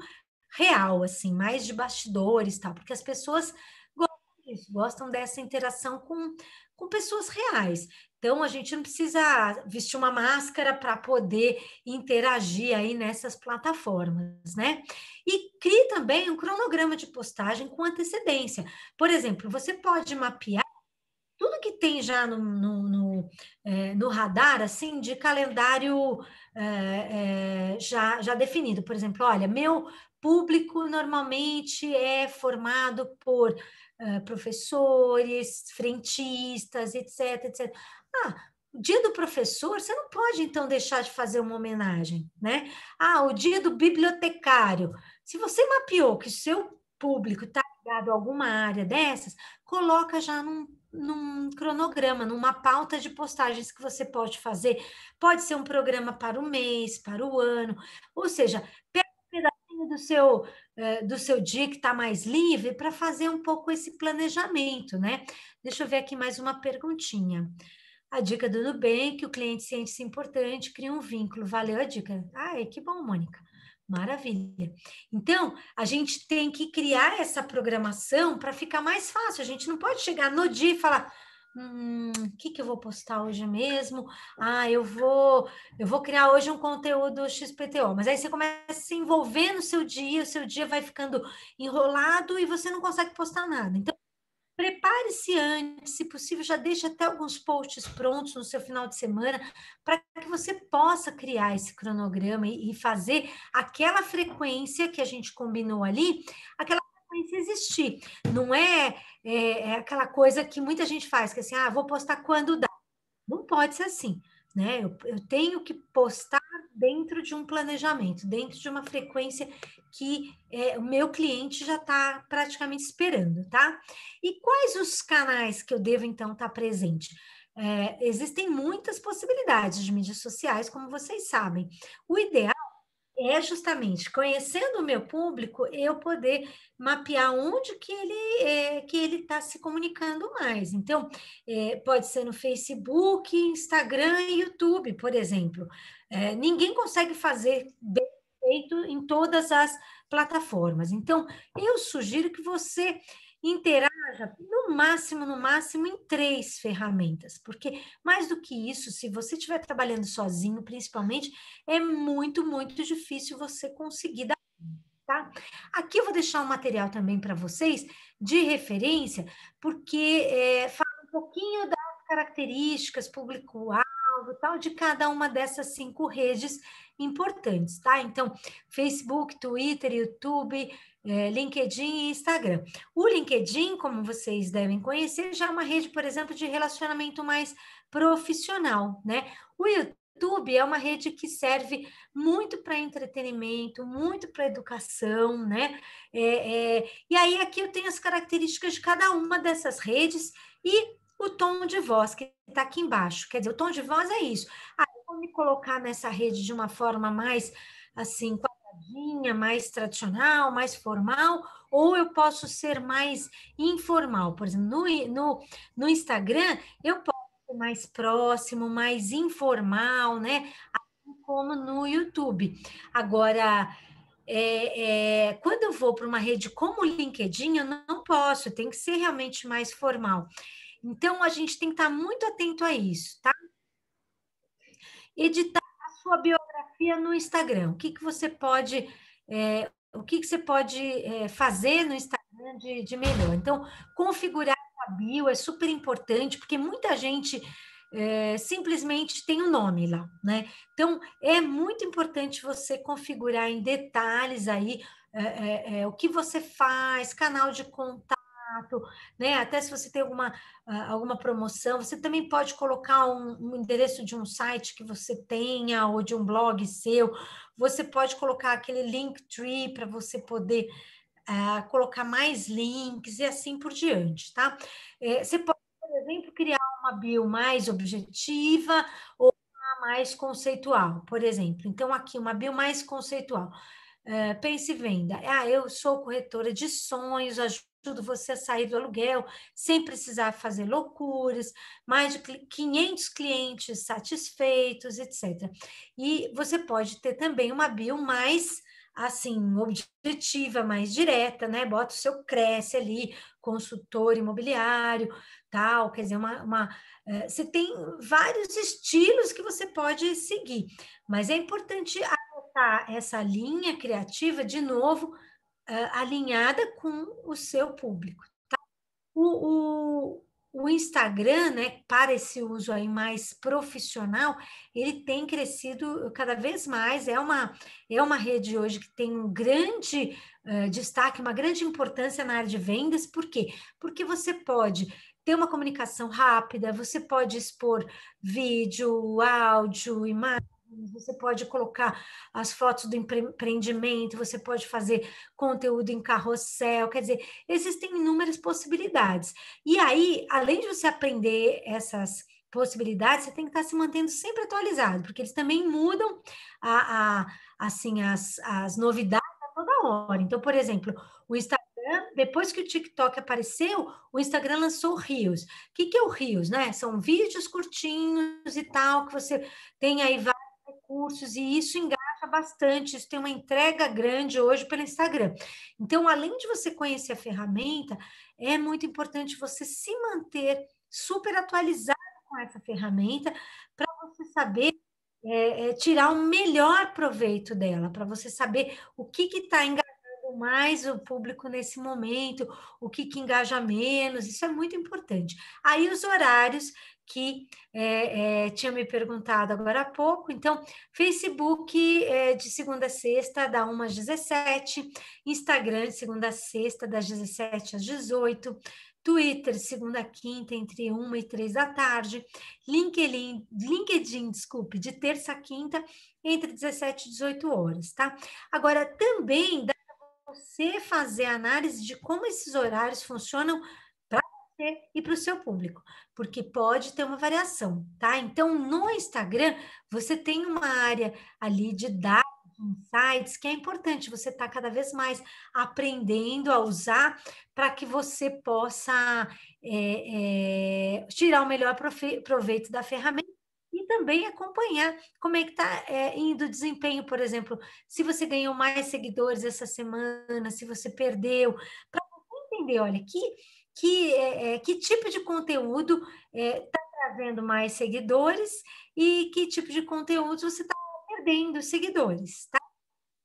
real, assim, mais de bastidores, tal, porque as pessoas gostam disso, gostam dessa interação com, com pessoas reais. Então, a gente não precisa vestir uma máscara para poder interagir aí nessas plataformas, né? E crie também um cronograma de postagem com antecedência. Por exemplo, você pode mapear tudo que tem já no, no, no no, é, no radar, assim, de calendário é, é, já, já definido. Por exemplo, olha, meu público normalmente é formado por é, professores, frentistas, etc, etc. Ah, o dia do professor, você não pode então deixar de fazer uma homenagem, né? Ah, o dia do bibliotecário. Se você mapeou que o seu público está ligado a alguma área dessas, coloca já num, num cronograma, numa pauta de postagens que você pode fazer. Pode ser um programa para o mês, para o ano, ou seja, pega um pedacinho do seu, eh, do seu dia que está mais livre para fazer um pouco esse planejamento, né? Deixa eu ver aqui mais uma perguntinha. A dica do Nubank, o cliente sente-se importante, cria um vínculo. Valeu a dica. Ai, que bom, Mônica. Maravilha. Então, a gente tem que criar essa programação para ficar mais fácil. A gente não pode chegar no dia e falar: hum, o que, que eu vou postar hoje mesmo? Ah, eu vou, eu vou criar hoje um conteúdo XPTO. Mas aí você começa a se envolver no seu dia, o seu dia vai ficando enrolado e você não consegue postar nada. Então, Prepare-se antes, se possível, já deixe até alguns posts prontos no seu final de semana para que você possa criar esse cronograma e, fazer aquela frequência que a gente combinou ali, aquela frequência existir. Não é, é, é aquela coisa que muita gente faz, que é assim, ah, vou postar quando dá. Não pode ser assim. Né? Eu, eu, tenho que postar dentro de um planejamento, dentro de uma frequência que é, o meu cliente já está praticamente esperando, tá? E quais os canais que eu devo então estar tá presente? É, existem muitas possibilidades de mídias sociais, como vocês sabem. O ideal é justamente conhecendo o meu público, eu poder mapear onde que ele é, que ele está se comunicando mais. Então, é, pode ser no Facebook, Instagram e YouTube, por exemplo. É, ninguém consegue fazer bem feito em todas as plataformas. Então, eu sugiro que você interaja no máximo, no máximo em três ferramentas, porque mais do que isso, se você estiver trabalhando sozinho, principalmente, é muito, muito difícil você conseguir dar. Tá? Aqui eu vou deixar um material também para vocês de referência, porque é, fala um pouquinho das características, público-alvo algo tal de cada uma dessas cinco redes importantes, tá? Então, Facebook, Twitter, YouTube, é, LinkedIn e Instagram. O LinkedIn, como vocês devem conhecer, já é uma rede, por exemplo, de relacionamento mais profissional, né? O YouTube é uma rede que serve muito para entretenimento, muito para educação, né? É, é, e aí aqui eu tenho as características de cada uma dessas redes e o tom de voz que está aqui embaixo. Quer dizer, o tom de voz é isso. Ah, eu vou me colocar nessa rede de uma forma mais assim, quadradinha, mais tradicional, mais formal, ou eu posso ser mais informal. Por exemplo, no, no, no Instagram eu posso ser mais próximo, mais informal, né? Assim como no YouTube. Agora, é, é, quando eu vou para uma rede como o LinkedIn, eu não posso, tem que ser realmente mais formal. Então, a gente tem que estar muito atento a isso, tá? Editar a sua biografia no Instagram. O que, que você pode. É, o que, que você pode é, fazer no Instagram de, de melhor? Então, configurar a bio é super importante, porque muita gente é, simplesmente tem o um nome lá, né? Então, é muito importante você configurar em detalhes aí é, é, é o que você faz, canal de contato, né? Até se você tem alguma, ah, alguma promoção, você também pode colocar um, um, endereço de um site que você tenha ou de um blog seu. Você pode colocar aquele link tree para você poder uh, colocar mais links e assim por diante, tá? É, você pode, por exemplo, criar uma bio mais objetiva ou uma mais conceitual, por exemplo. Então, aqui, uma bio mais conceitual. Uh, pense e venda. Ah, eu sou corretora de sonhos, ajudo permitido você sair do aluguel sem precisar fazer loucuras, mais de 500 clientes satisfeitos, etc. E você pode ter também uma bio mais assim, objetiva, mais direta, né? Bota o seu cresce ali, consultor imobiliário, tal, quer dizer, uma, uma eh, você tem vários estilos que você pode seguir, mas é importante essa linha criativa de novo uh, alinhada com o seu público. Tá? O, o, o, Instagram, né, para esse uso aí mais profissional, ele tem crescido cada vez mais. É uma, é uma rede hoje que tem um grande uh, destaque, uma grande importância na área de vendas. Por quê? Porque você pode ter uma comunicação rápida, você pode expor vídeo, áudio, imagem você pode colocar as fotos do empreendimento, você pode fazer conteúdo em carrossel, quer dizer, existem inúmeras possibilidades. E aí, além de você aprender essas possibilidades, você tem que estar se mantendo sempre atualizado, porque eles também mudam a, a assim, as, as novidades a toda hora. Então, por exemplo, o Instagram depois que o TikTok apareceu, o Instagram lançou Rios. O que, que é o Rios, né? São vídeos curtinhos e tal, que você tem aí cursos, e isso engaja bastante, isso tem uma entrega grande hoje pelo Instagram. Então, além de você conhecer a ferramenta, é muito importante você se manter super atualizado com essa ferramenta para você saber é, é, tirar o melhor proveito dela, para você saber o que está engajando mais o público nesse momento, o que, que engaja menos, isso é muito importante. Aí os horários que é, é, tinha me perguntado agora há pouco. Então, Facebook é, de segunda a sexta, da 1 às 17, Instagram de segunda a sexta, das 17 às 18, Twitter, segunda a quinta, entre 1 e 3 da tarde, LinkedIn, LinkedIn desculpe, de terça a quinta, entre 17 e 18 horas, tá? Agora, também... Da você fazer análise de como esses horários funcionam para você e para o seu público, porque pode ter uma variação, tá? Então, no Instagram, você tem uma área ali de dados insights, que é importante você estar tá cada vez mais aprendendo a usar para que você possa é, é, tirar o melhor proveito da ferramenta e também acompanhar como é que está é, eh, indo o desempenho, por exemplo, se você ganhou mais seguidores essa semana, se você perdeu, para entender, olha, que, que, é, que tipo de conteúdo está trazendo mais seguidores e que tipo de conteúdo você está perdendo seguidores, tá?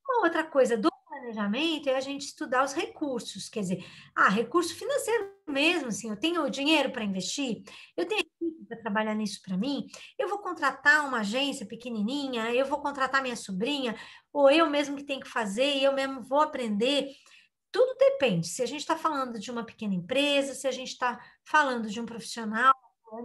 Uma outra coisa do planejamento é a gente estudar os recursos, quer dizer, ah, recurso financeiro mesmo, assim, eu tenho dinheiro para investir, eu tenho equipe para trabalhar nisso para mim, eu vou contratar uma agência pequenininha, eu vou contratar minha sobrinha, ou eu mesmo que tenho que fazer, e eu mesmo vou aprender. Tudo depende. Se a gente está falando de uma pequena empresa, se a gente está falando de um profissional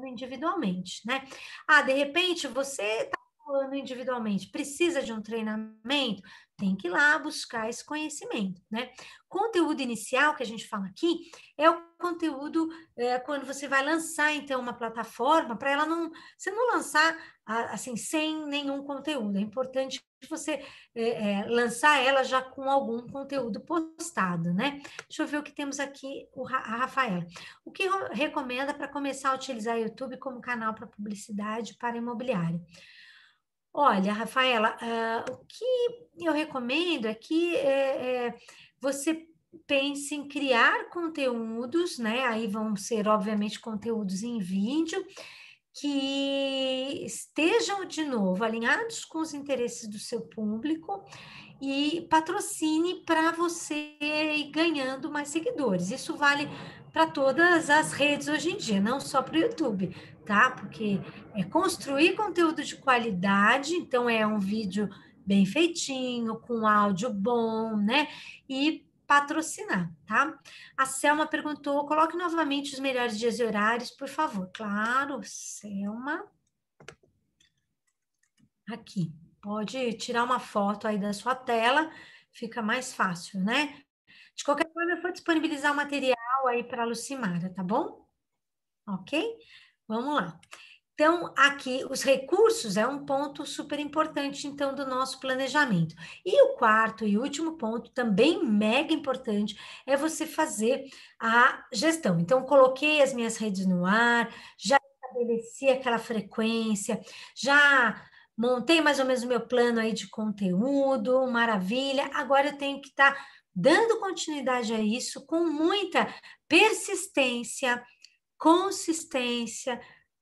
individualmente, né? Ah, de repente você está falando individualmente, precisa de um treinamento, tem que ir lá buscar esse conhecimento, né? Conteúdo inicial que a gente fala aqui é o conteúdo é, quando você vai lançar então uma plataforma para ela não você não lançar assim sem nenhum conteúdo. É importante você é, é, lançar ela já com algum conteúdo postado, né? Deixa eu ver o que temos aqui o Ra a O que recomenda para começar a utilizar o YouTube como canal para publicidade para imobiliário? Olha, Rafaela, uh, o que eu recomendo é que é, é, você pense em criar conteúdos, né? Aí vão ser, obviamente, conteúdos em vídeo que estejam de novo alinhados com os interesses do seu público e patrocine para você ir ganhando mais seguidores. Isso vale para todas as redes hoje em dia, não só para o YouTube tá? Porque é construir conteúdo de qualidade, então é um vídeo bem feitinho, com áudio bom, né? E patrocinar, tá? A Selma perguntou: coloque novamente os melhores dias e horários, por favor. Claro, Selma. Aqui, pode tirar uma foto aí da sua tela, fica mais fácil, né? De qualquer forma, eu vou disponibilizar o material aí para a Lucimara, tá bom? Ok? Vamos lá. Então, aqui, os recursos é um ponto super importante, então, do nosso planejamento. E o quarto e último ponto, também mega importante, é você fazer a gestão. Então, coloquei as minhas redes no ar, já estabeleci aquela frequência, já montei mais ou menos o meu plano aí de conteúdo, maravilha. Agora eu tenho que estar tá dando continuidade a isso com muita persistência, consistência,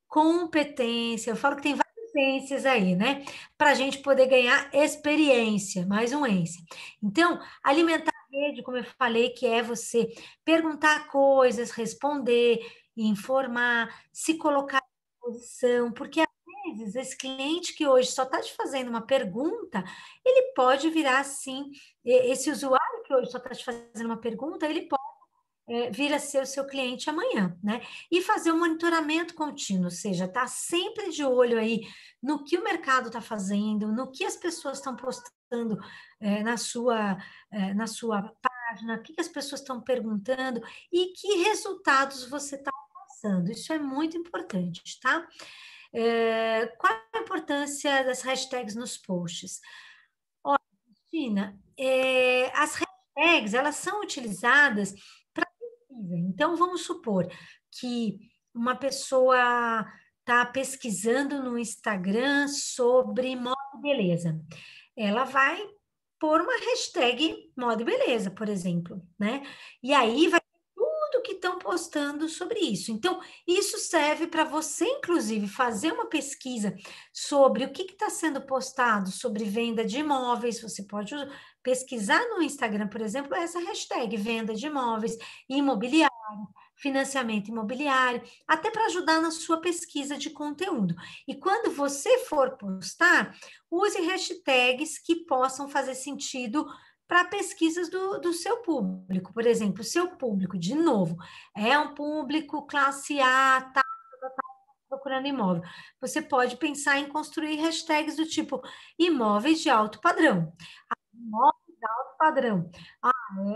competência. Eu falo que tem várias ciências aí, né? Para a gente poder ganhar experiência, mais um ência. Então, alimentar a rede, como eu falei, que é você perguntar coisas, responder, informar, se colocar à disposição, porque às vezes esse cliente que hoje só está te fazendo uma pergunta, ele pode virar assim, esse usuário que hoje só está te fazendo uma pergunta, ele pode é, vir a ser o seu cliente amanhã, né? E fazer um monitoramento contínuo, ou seja, tá sempre de olho aí no que o mercado está fazendo, no que as pessoas estão postando é, na sua é, na sua página, o que, que as pessoas estão perguntando e que resultados você está alcançando. Isso é muito importante, tá? É, qual a importância das hashtags nos posts? Olha, Cristina, é, as hashtags elas são utilizadas possível. Então, vamos supor que uma pessoa está pesquisando no Instagram sobre moda e beleza. Ela vai pôr uma hashtag moda e beleza, por exemplo, né? E aí vai tudo que estão postando sobre isso. Então, isso serve para você, inclusive, fazer uma pesquisa sobre o que está sendo postado sobre venda de imóveis. Você pode pesquisar no Instagram, por exemplo, é essa hashtag venda de imóveis, imobiliário, financiamento imobiliário, até para ajudar na sua pesquisa de conteúdo. E quando você for postar, use hashtags que possam fazer sentido para pesquisas do, do seu público. Por exemplo, o seu público, de novo, é um público classe A, tá, tá, tá procurando imóvel. Você pode pensar em construir hashtags do tipo imóveis de alto padrão alto padrão. Ah,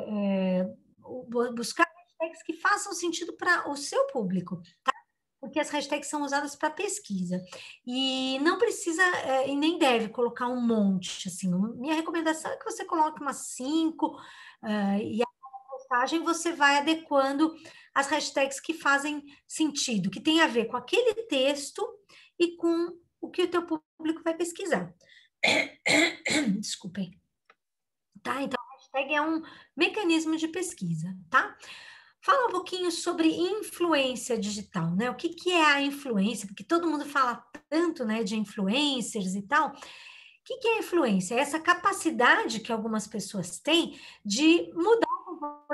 é, é, buscar hashtags que façam sentido para o seu público, tá? porque as hashtags são usadas para pesquisa. E não precisa é, e nem deve colocar um monte. Assim, minha recomendação é que você coloque umas cinco uh, e a postagem você vai adequando as hashtags que fazem sentido, que tem a ver com aquele texto e com o que o teu público vai pesquisar. Desculpem tá? Então, hashtag é um mecanismo de pesquisa, tá? Fala um pouquinho sobre influência digital, né? O que, que é a influência? Porque todo mundo fala tanto, né, de influencers e tal. O que, que é influência? É essa capacidade que algumas pessoas têm de mudar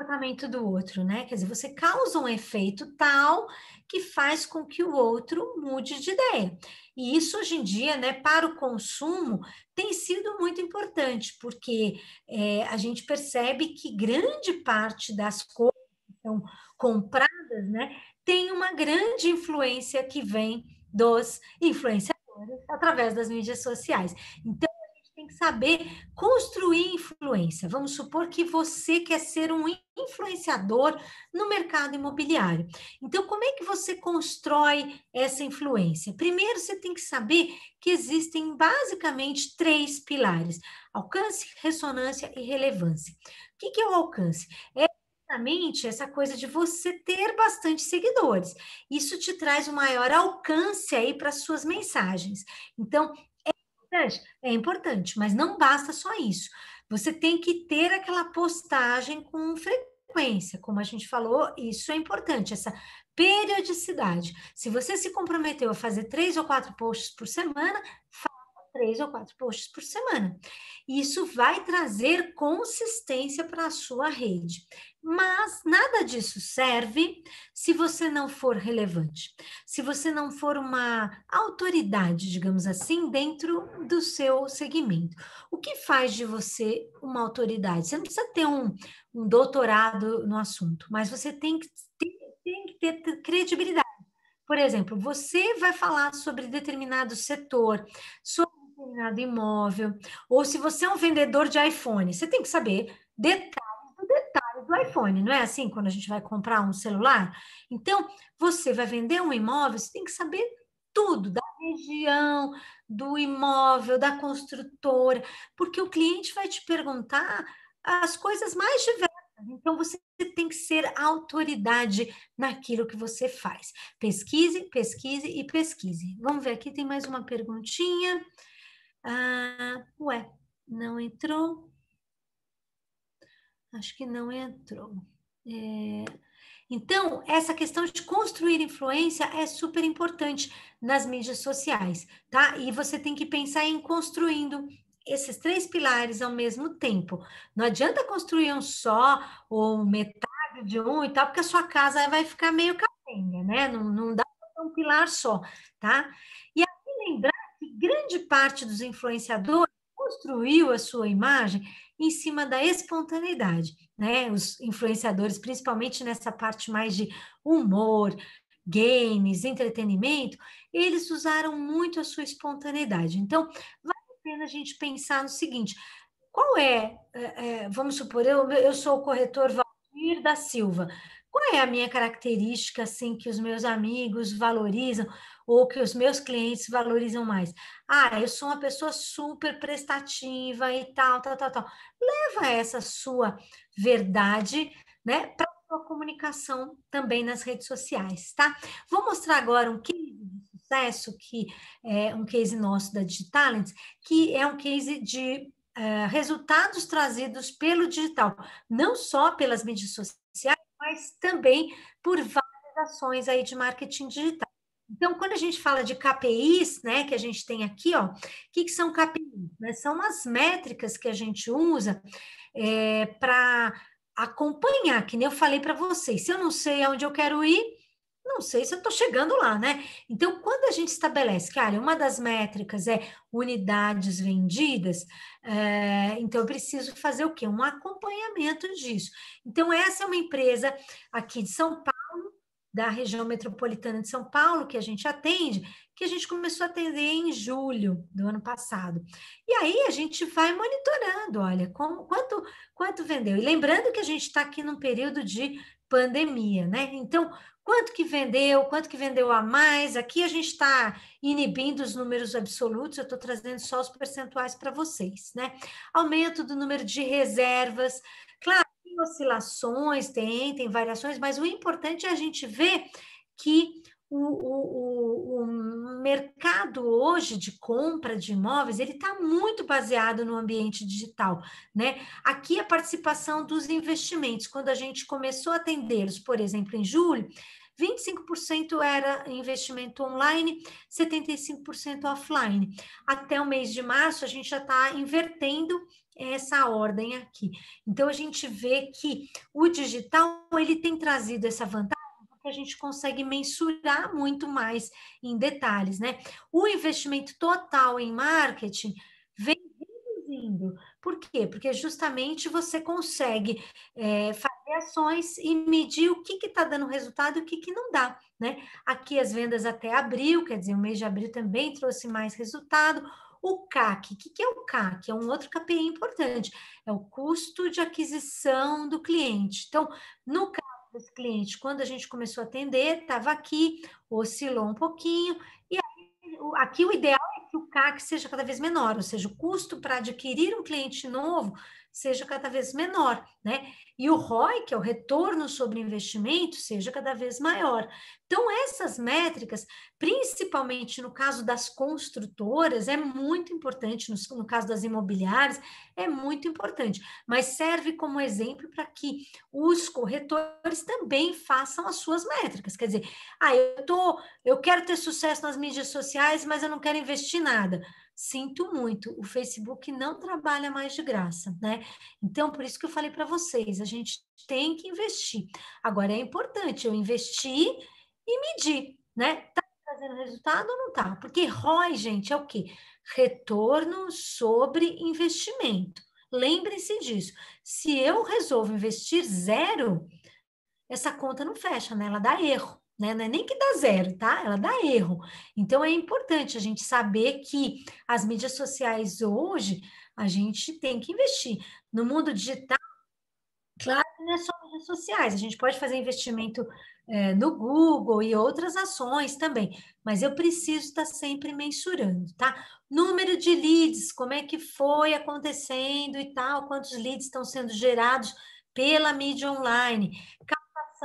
comportamento do outro, né? Quer dizer, você causa um efeito tal que faz com que o outro mude de ideia. E isso hoje em dia, né, para o consumo, tem sido muito importante, porque é, a gente percebe que grande parte das coisas que são compradas, né, tem uma grande influência que vem dos influenciadores através das mídias sociais. Então, tem que saber construir influência. Vamos supor que você quer ser um influenciador no mercado imobiliário. Então, como é que você constrói essa influência? Primeiro, você tem que saber que existem basicamente três pilares: alcance, ressonância e relevância. O que, que é o alcance? É essa coisa de você ter bastante seguidores. Isso te traz um maior alcance aí para suas mensagens. Então, importante? É importante, mas não basta só isso. Você tem que ter aquela postagem com frequência, como a gente falou, isso é importante, essa periodicidade. Se você se comprometeu a fazer três ou quatro posts por semana, faça três ou quatro posts por semana. Isso vai trazer consistência para a sua rede. Mas nada disso serve se você não for relevante, se você não for uma autoridade, digamos assim, dentro do seu segmento. O que faz de você uma autoridade? Você não precisa ter um, um doutorado no assunto, mas você tem que ter, tem que ter credibilidade. Por exemplo, você vai falar sobre determinado setor, sobre determinado imóvel, ou se você é um vendedor de iPhone, você tem que saber detalhes iPhone, não é assim quando a gente vai comprar um celular? Então, você vai vender um imóvel, você tem que saber tudo da região, do imóvel, da construtora, porque o cliente vai te perguntar as coisas mais diversas. Então, você tem que ser autoridade naquilo que você faz. Pesquise, pesquise e pesquise. Vamos ver aqui, tem mais uma perguntinha. Ah, ué, não entrou. Acho que não entrou. É... Então, essa questão de construir influência é super importante nas mídias sociais, tá? E você tem que pensar em construindo esses três pilares ao mesmo tempo. Não adianta construir um só ou metade de um e tal, porque a sua casa vai ficar meio capenga, né? Não, não dá para um pilar só, tá? E aqui lembrar que grande parte dos influenciadores construiu a sua imagem em cima da espontaneidade, né? Os influenciadores, principalmente nessa parte mais de humor, games, entretenimento, eles usaram muito a sua espontaneidade. Então, vale a pena a gente pensar no seguinte: qual é, é, é vamos supor, eu, eu sou o corretor Valdir da Silva qual é a minha característica assim que os meus amigos valorizam ou que os meus clientes valorizam mais? Ah, eu sou uma pessoa super prestativa e tal, tal, tal, tal. Leva essa sua verdade, né, para sua comunicação também nas redes sociais, tá? Vou mostrar agora um case de sucesso que é um case nosso da Digitalents, que é um case de uh, resultados trazidos pelo digital, não só pelas mídias sociais mas também por várias ações aí de marketing digital. Então, quando a gente fala de KPIs, né, que a gente tem aqui, ó, o que, que são KPIs? Né? São as métricas que a gente usa é, para acompanhar, que nem eu falei para vocês. Se eu não sei aonde eu quero ir, não sei se eu estou chegando lá, né? Então, quando a gente estabelece que, olha, uma das métricas é unidades vendidas, é, então eu preciso fazer o quê? Um acompanhamento disso. Então, essa é uma empresa aqui de São Paulo, da região metropolitana de São Paulo, que a gente atende, que a gente começou a atender em julho do ano passado. E aí a gente vai monitorando, olha, como, quanto, quanto vendeu. E lembrando que a gente está aqui num período de pandemia, né? Então, quanto que vendeu, quanto que vendeu a mais. Aqui a gente está inibindo os números absolutos, eu estou trazendo só os percentuais para vocês, né? Aumento do número de reservas, claro, tem oscilações, tem, tem variações, mas o importante é a gente ver que o, o, o mercado hoje de compra de imóveis ele está muito baseado no ambiente digital, né? Aqui a participação dos investimentos, quando a gente começou a atendê-los, por exemplo, em julho, 25% era investimento online, 75% offline. Até o mês de março, a gente já está invertendo essa ordem aqui. Então, a gente vê que o digital ele tem trazido essa vantagem que a gente consegue mensurar muito mais em detalhes, né? O investimento total em marketing vem reduzindo. Por quê? Porque justamente você consegue é, fazer ações e medir o que está dando resultado e o que, que não dá, né? Aqui as vendas até abril, quer dizer, o mês de abril também trouxe mais resultado. O CAC, o que, que é o CAC? É um outro KPI importante, é o custo de aquisição do cliente. Então, no caso esse clientes. Quando a gente começou a atender, estava aqui, oscilou um pouquinho, e aí, aqui o ideal é que o CAC seja cada vez menor, ou seja, o custo para adquirir um cliente novo seja cada vez menor, né? E o ROI, que é o retorno sobre investimento, seja cada vez maior. Então, essas métricas, principalmente no caso das construtoras, é muito importante, no, no caso das imobiliárias, é muito importante, mas serve como exemplo para que os corretores também façam as suas métricas. Quer dizer, ah, eu, tô, eu quero ter sucesso nas mídias sociais, mas eu não quero investir nada sinto muito, o Facebook não trabalha mais de graça, né? Então, por isso que eu falei para vocês, a gente tem que investir. Agora, é importante eu investir e medir, né? Tá trazendo resultado ou não tá? Porque ROI, gente, é o quê? Retorno sobre investimento. Lembrem-se disso. Se eu resolvo investir zero, essa conta não fecha, né? Ela dá erro né? Não é nem que dá zero, tá? Ela dá erro. Então é importante a gente saber que as mídias sociais hoje a gente tem que investir. No mundo digital, claro que não é só mídias sociais, a gente pode fazer investimento é, no Google e outras ações também, mas eu preciso estar sempre mensurando, tá? Número de leads, como é que foi acontecendo e tal, quantos leads estão sendo gerados pela mídia online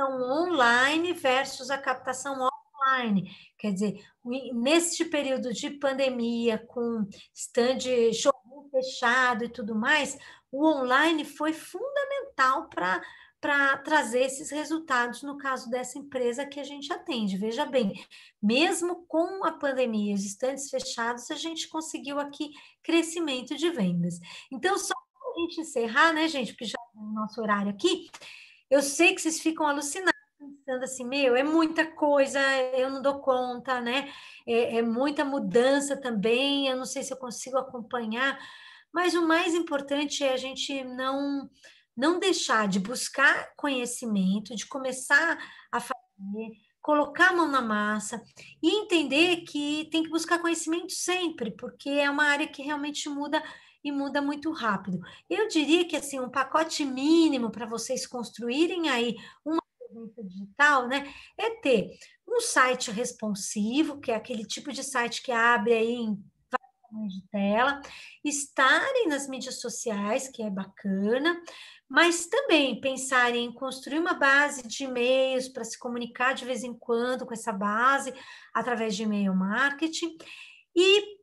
captação online versus a captação offline. Quer dizer, neste período de pandemia, com stand showroom fechado e tudo mais, o online foi fundamental para para trazer esses resultados no caso dessa empresa que a gente atende. Veja bem, mesmo com a pandemia, os stands fechados, a gente conseguiu aqui crescimento de vendas. Então, só para a gente encerrar, né, gente, porque já é o nosso horário aqui, eu sei que vocês ficam alucinados, pensando assim, meu, é muita coisa, eu não dou conta, né? É, é muita mudança também, eu não sei se eu consigo acompanhar. Mas o mais importante é a gente não não deixar de buscar conhecimento, de começar a fazer, colocar a mão na massa e entender que tem que buscar conhecimento sempre, porque é uma área que realmente muda e muda muito rápido. Eu diria que assim, um pacote mínimo para vocês construírem aí uma presença digital, né, é ter um site responsivo, que é aquele tipo de site que abre aí em de tela, estarem nas mídias sociais, que é bacana, mas também pensarem em construir uma base de e-mails para se comunicar de vez em quando com essa base através de e-mail marketing e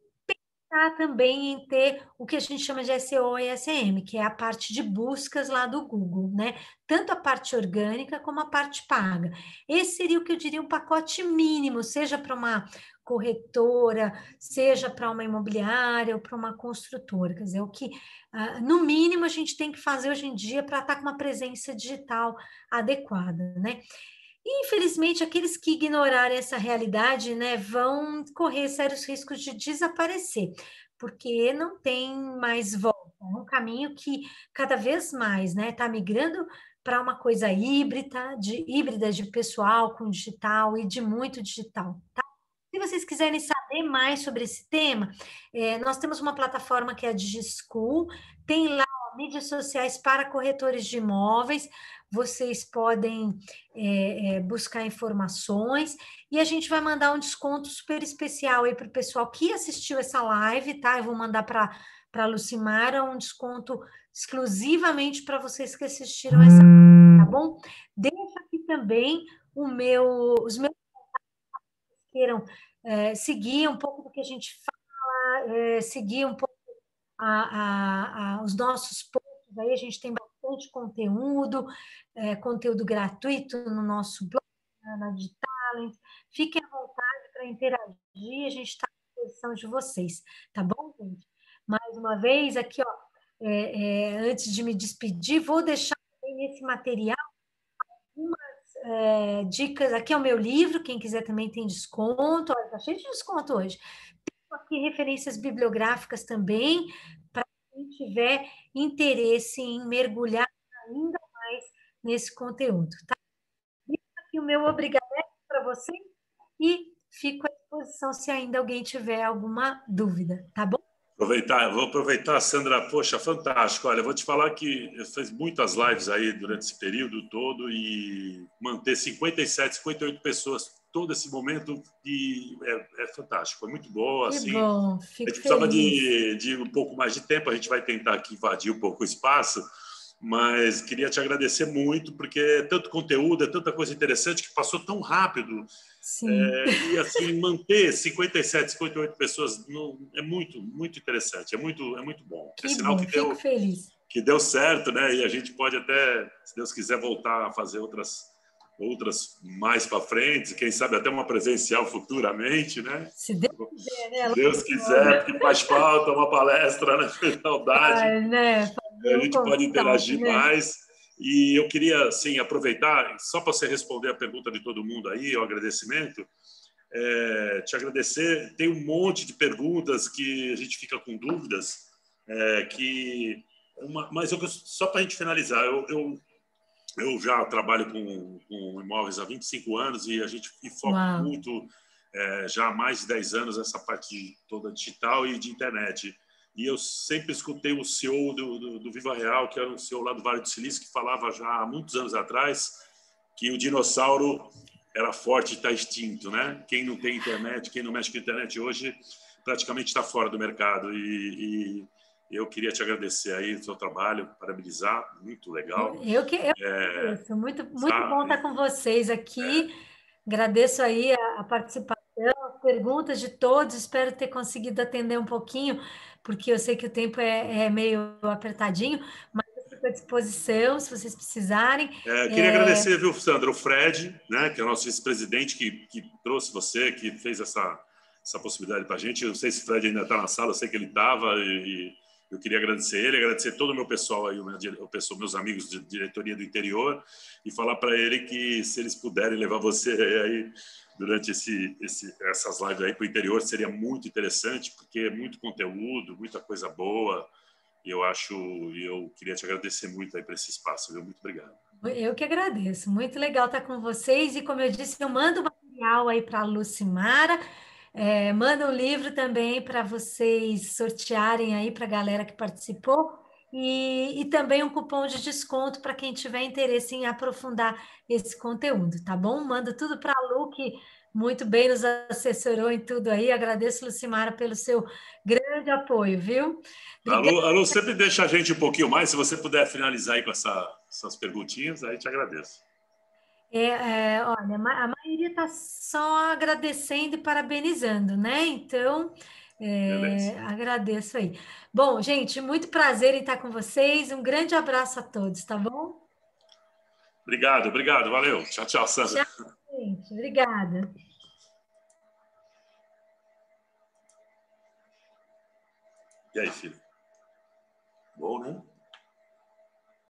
focar também em ter o que a gente chama de SEO e SM, que é a parte de buscas lá do Google, né? Tanto a parte orgânica como a parte paga. Esse seria o que eu diria um pacote mínimo, seja para uma corretora, seja para uma imobiliária ou para uma construtora. Quer dizer, o que, uh, no mínimo, a gente tem que fazer hoje em dia para estar com uma presença digital adequada, né? E, infelizmente, aqueles que ignorarem essa realidade né, vão correr sérios riscos de desaparecer, porque não tem mais volta. É um caminho que cada vez mais está né, tá migrando para uma coisa híbrida de, híbrida de pessoal com digital e de muito digital. Tá? Se vocês quiserem saber mais sobre esse tema, é, nós temos uma plataforma que é a DigiSchool, tem lá mídias sociais para corretores de imóveis, vocês podem é, é, buscar informações e a gente vai mandar um desconto super especial aí para o pessoal que assistiu essa live, tá? Eu vou mandar para para Lucimara um desconto exclusivamente para vocês que assistiram essa, tá bom? Deixa aqui também o meu, os meus queiram é, seguir um pouco do que a gente fala, é, seguir um pouco a, a, a, os nossos pontos, aí a gente tem bastante conteúdo, é, conteúdo gratuito no nosso blog, né, na de Talent. Fiquem à vontade para interagir, a gente está à disposição de vocês, tá bom, gente? Mais uma vez, aqui, ó, é, é, antes de me despedir, vou deixar nesse material algumas é, dicas. Aqui é o meu livro, quem quiser também tem desconto, ó, tá cheio de desconto hoje aqui referências bibliográficas também, para quem tiver interesse em mergulhar ainda mais nesse conteúdo, tá? aqui o meu obrigado para você e fico à disposição se ainda alguém tiver alguma dúvida, tá bom? Aproveitar, vou aproveitar, Sandra, poxa, fantástico. Olha, vou te falar que eu fiz muitas lives aí durante esse período todo e manter 57, 58 pessoas todo esse momento de, é, é fantástico, foi é muito boa. Que assim, bom, fico A gente precisava de, de um pouco mais de tempo, a gente vai tentar aqui invadir um pouco o espaço, mas queria te agradecer muito, porque é tanto conteúdo, é tanta coisa interessante que passou tão rápido. É, e assim, manter 57, 58 pessoas no, é muito, muito interessante, é muito, é muito bom. Que é sinal bom, que deu, feliz. que deu certo, né? E a gente pode até, se Deus quiser, voltar a fazer outras outras mais para frente, quem sabe até uma presencial futuramente, né? Se Deus quiser, né? Se Deus quiser, porque faz falta uma palestra na né? faculdade. É, né? A gente pode interagir né? mais. E eu queria, assim, aproveitar, só para você responder a pergunta de todo mundo aí, o agradecimento, é, te agradecer. Tem um monte de perguntas que a gente fica com dúvidas, é, que... Uma, mas eu, só para a gente finalizar, eu, eu eu já trabalho com, com imóveis há 25 anos e a gente foca Uau. muito, é, já há mais de 10 anos, essa parte de, toda digital e de internet. E eu sempre escutei o CEO do, do, do, Viva Real, que era um CEO lá do Vale do Silício, que falava já há muitos anos atrás que o dinossauro era forte e está extinto, né? Quem não tem internet, quem não mexe com internet hoje, praticamente está fora do mercado. E, e eu queria te agradecer aí o seu trabalho, parabenizar, muito legal. Eu que eu é, muito muito bom estar com vocês aqui. É. Agradeço aí a, a participação, as perguntas de todos. Espero ter conseguido atender um pouquinho, porque eu sei que o tempo é, é meio apertadinho, mas fico à disposição se vocês precisarem. É, queria é... agradecer, viu, Sandro, o Fred, né, que é o nosso vice-presidente que, que trouxe você, que fez essa, essa possibilidade para a gente. Eu não sei se o Fred ainda está na sala, eu sei que ele estava e eu queria agradecer ele, agradecer todo o meu pessoal aí, o pessoal, meus amigos de diretoria do interior, e falar para ele que se eles puderem levar você aí durante esse, esse, essas lives aí para o interior, seria muito interessante, porque é muito conteúdo, muita coisa boa. E eu acho, eu queria te agradecer muito aí para esse espaço, viu? Muito obrigado. Eu que agradeço. Muito legal estar com vocês. E como eu disse, eu mando material aí para a Lucimara. É, manda um livro também para vocês sortearem aí para a galera que participou. E, e, também um cupom de desconto para quem tiver interesse em aprofundar esse conteúdo, tá bom? Manda tudo para a Lu, que muito bem nos assessorou em tudo aí. Agradeço, Lucimara, pelo seu grande apoio, viu? A Lu, a Lu sempre deixa a gente um pouquinho mais. Se você puder finalizar aí com essa, essas perguntinhas, aí te agradeço. É, é, olha, a maioria está só agradecendo e parabenizando, né? Então, é, agradeço aí. Bom, gente, muito prazer em estar com vocês. Um grande abraço a todos, tá bom? Obrigado, obrigado. Valeu. Tchau, tchau, Sandra. Tchau, gente. Obrigada. E aí, filho? Bom, né?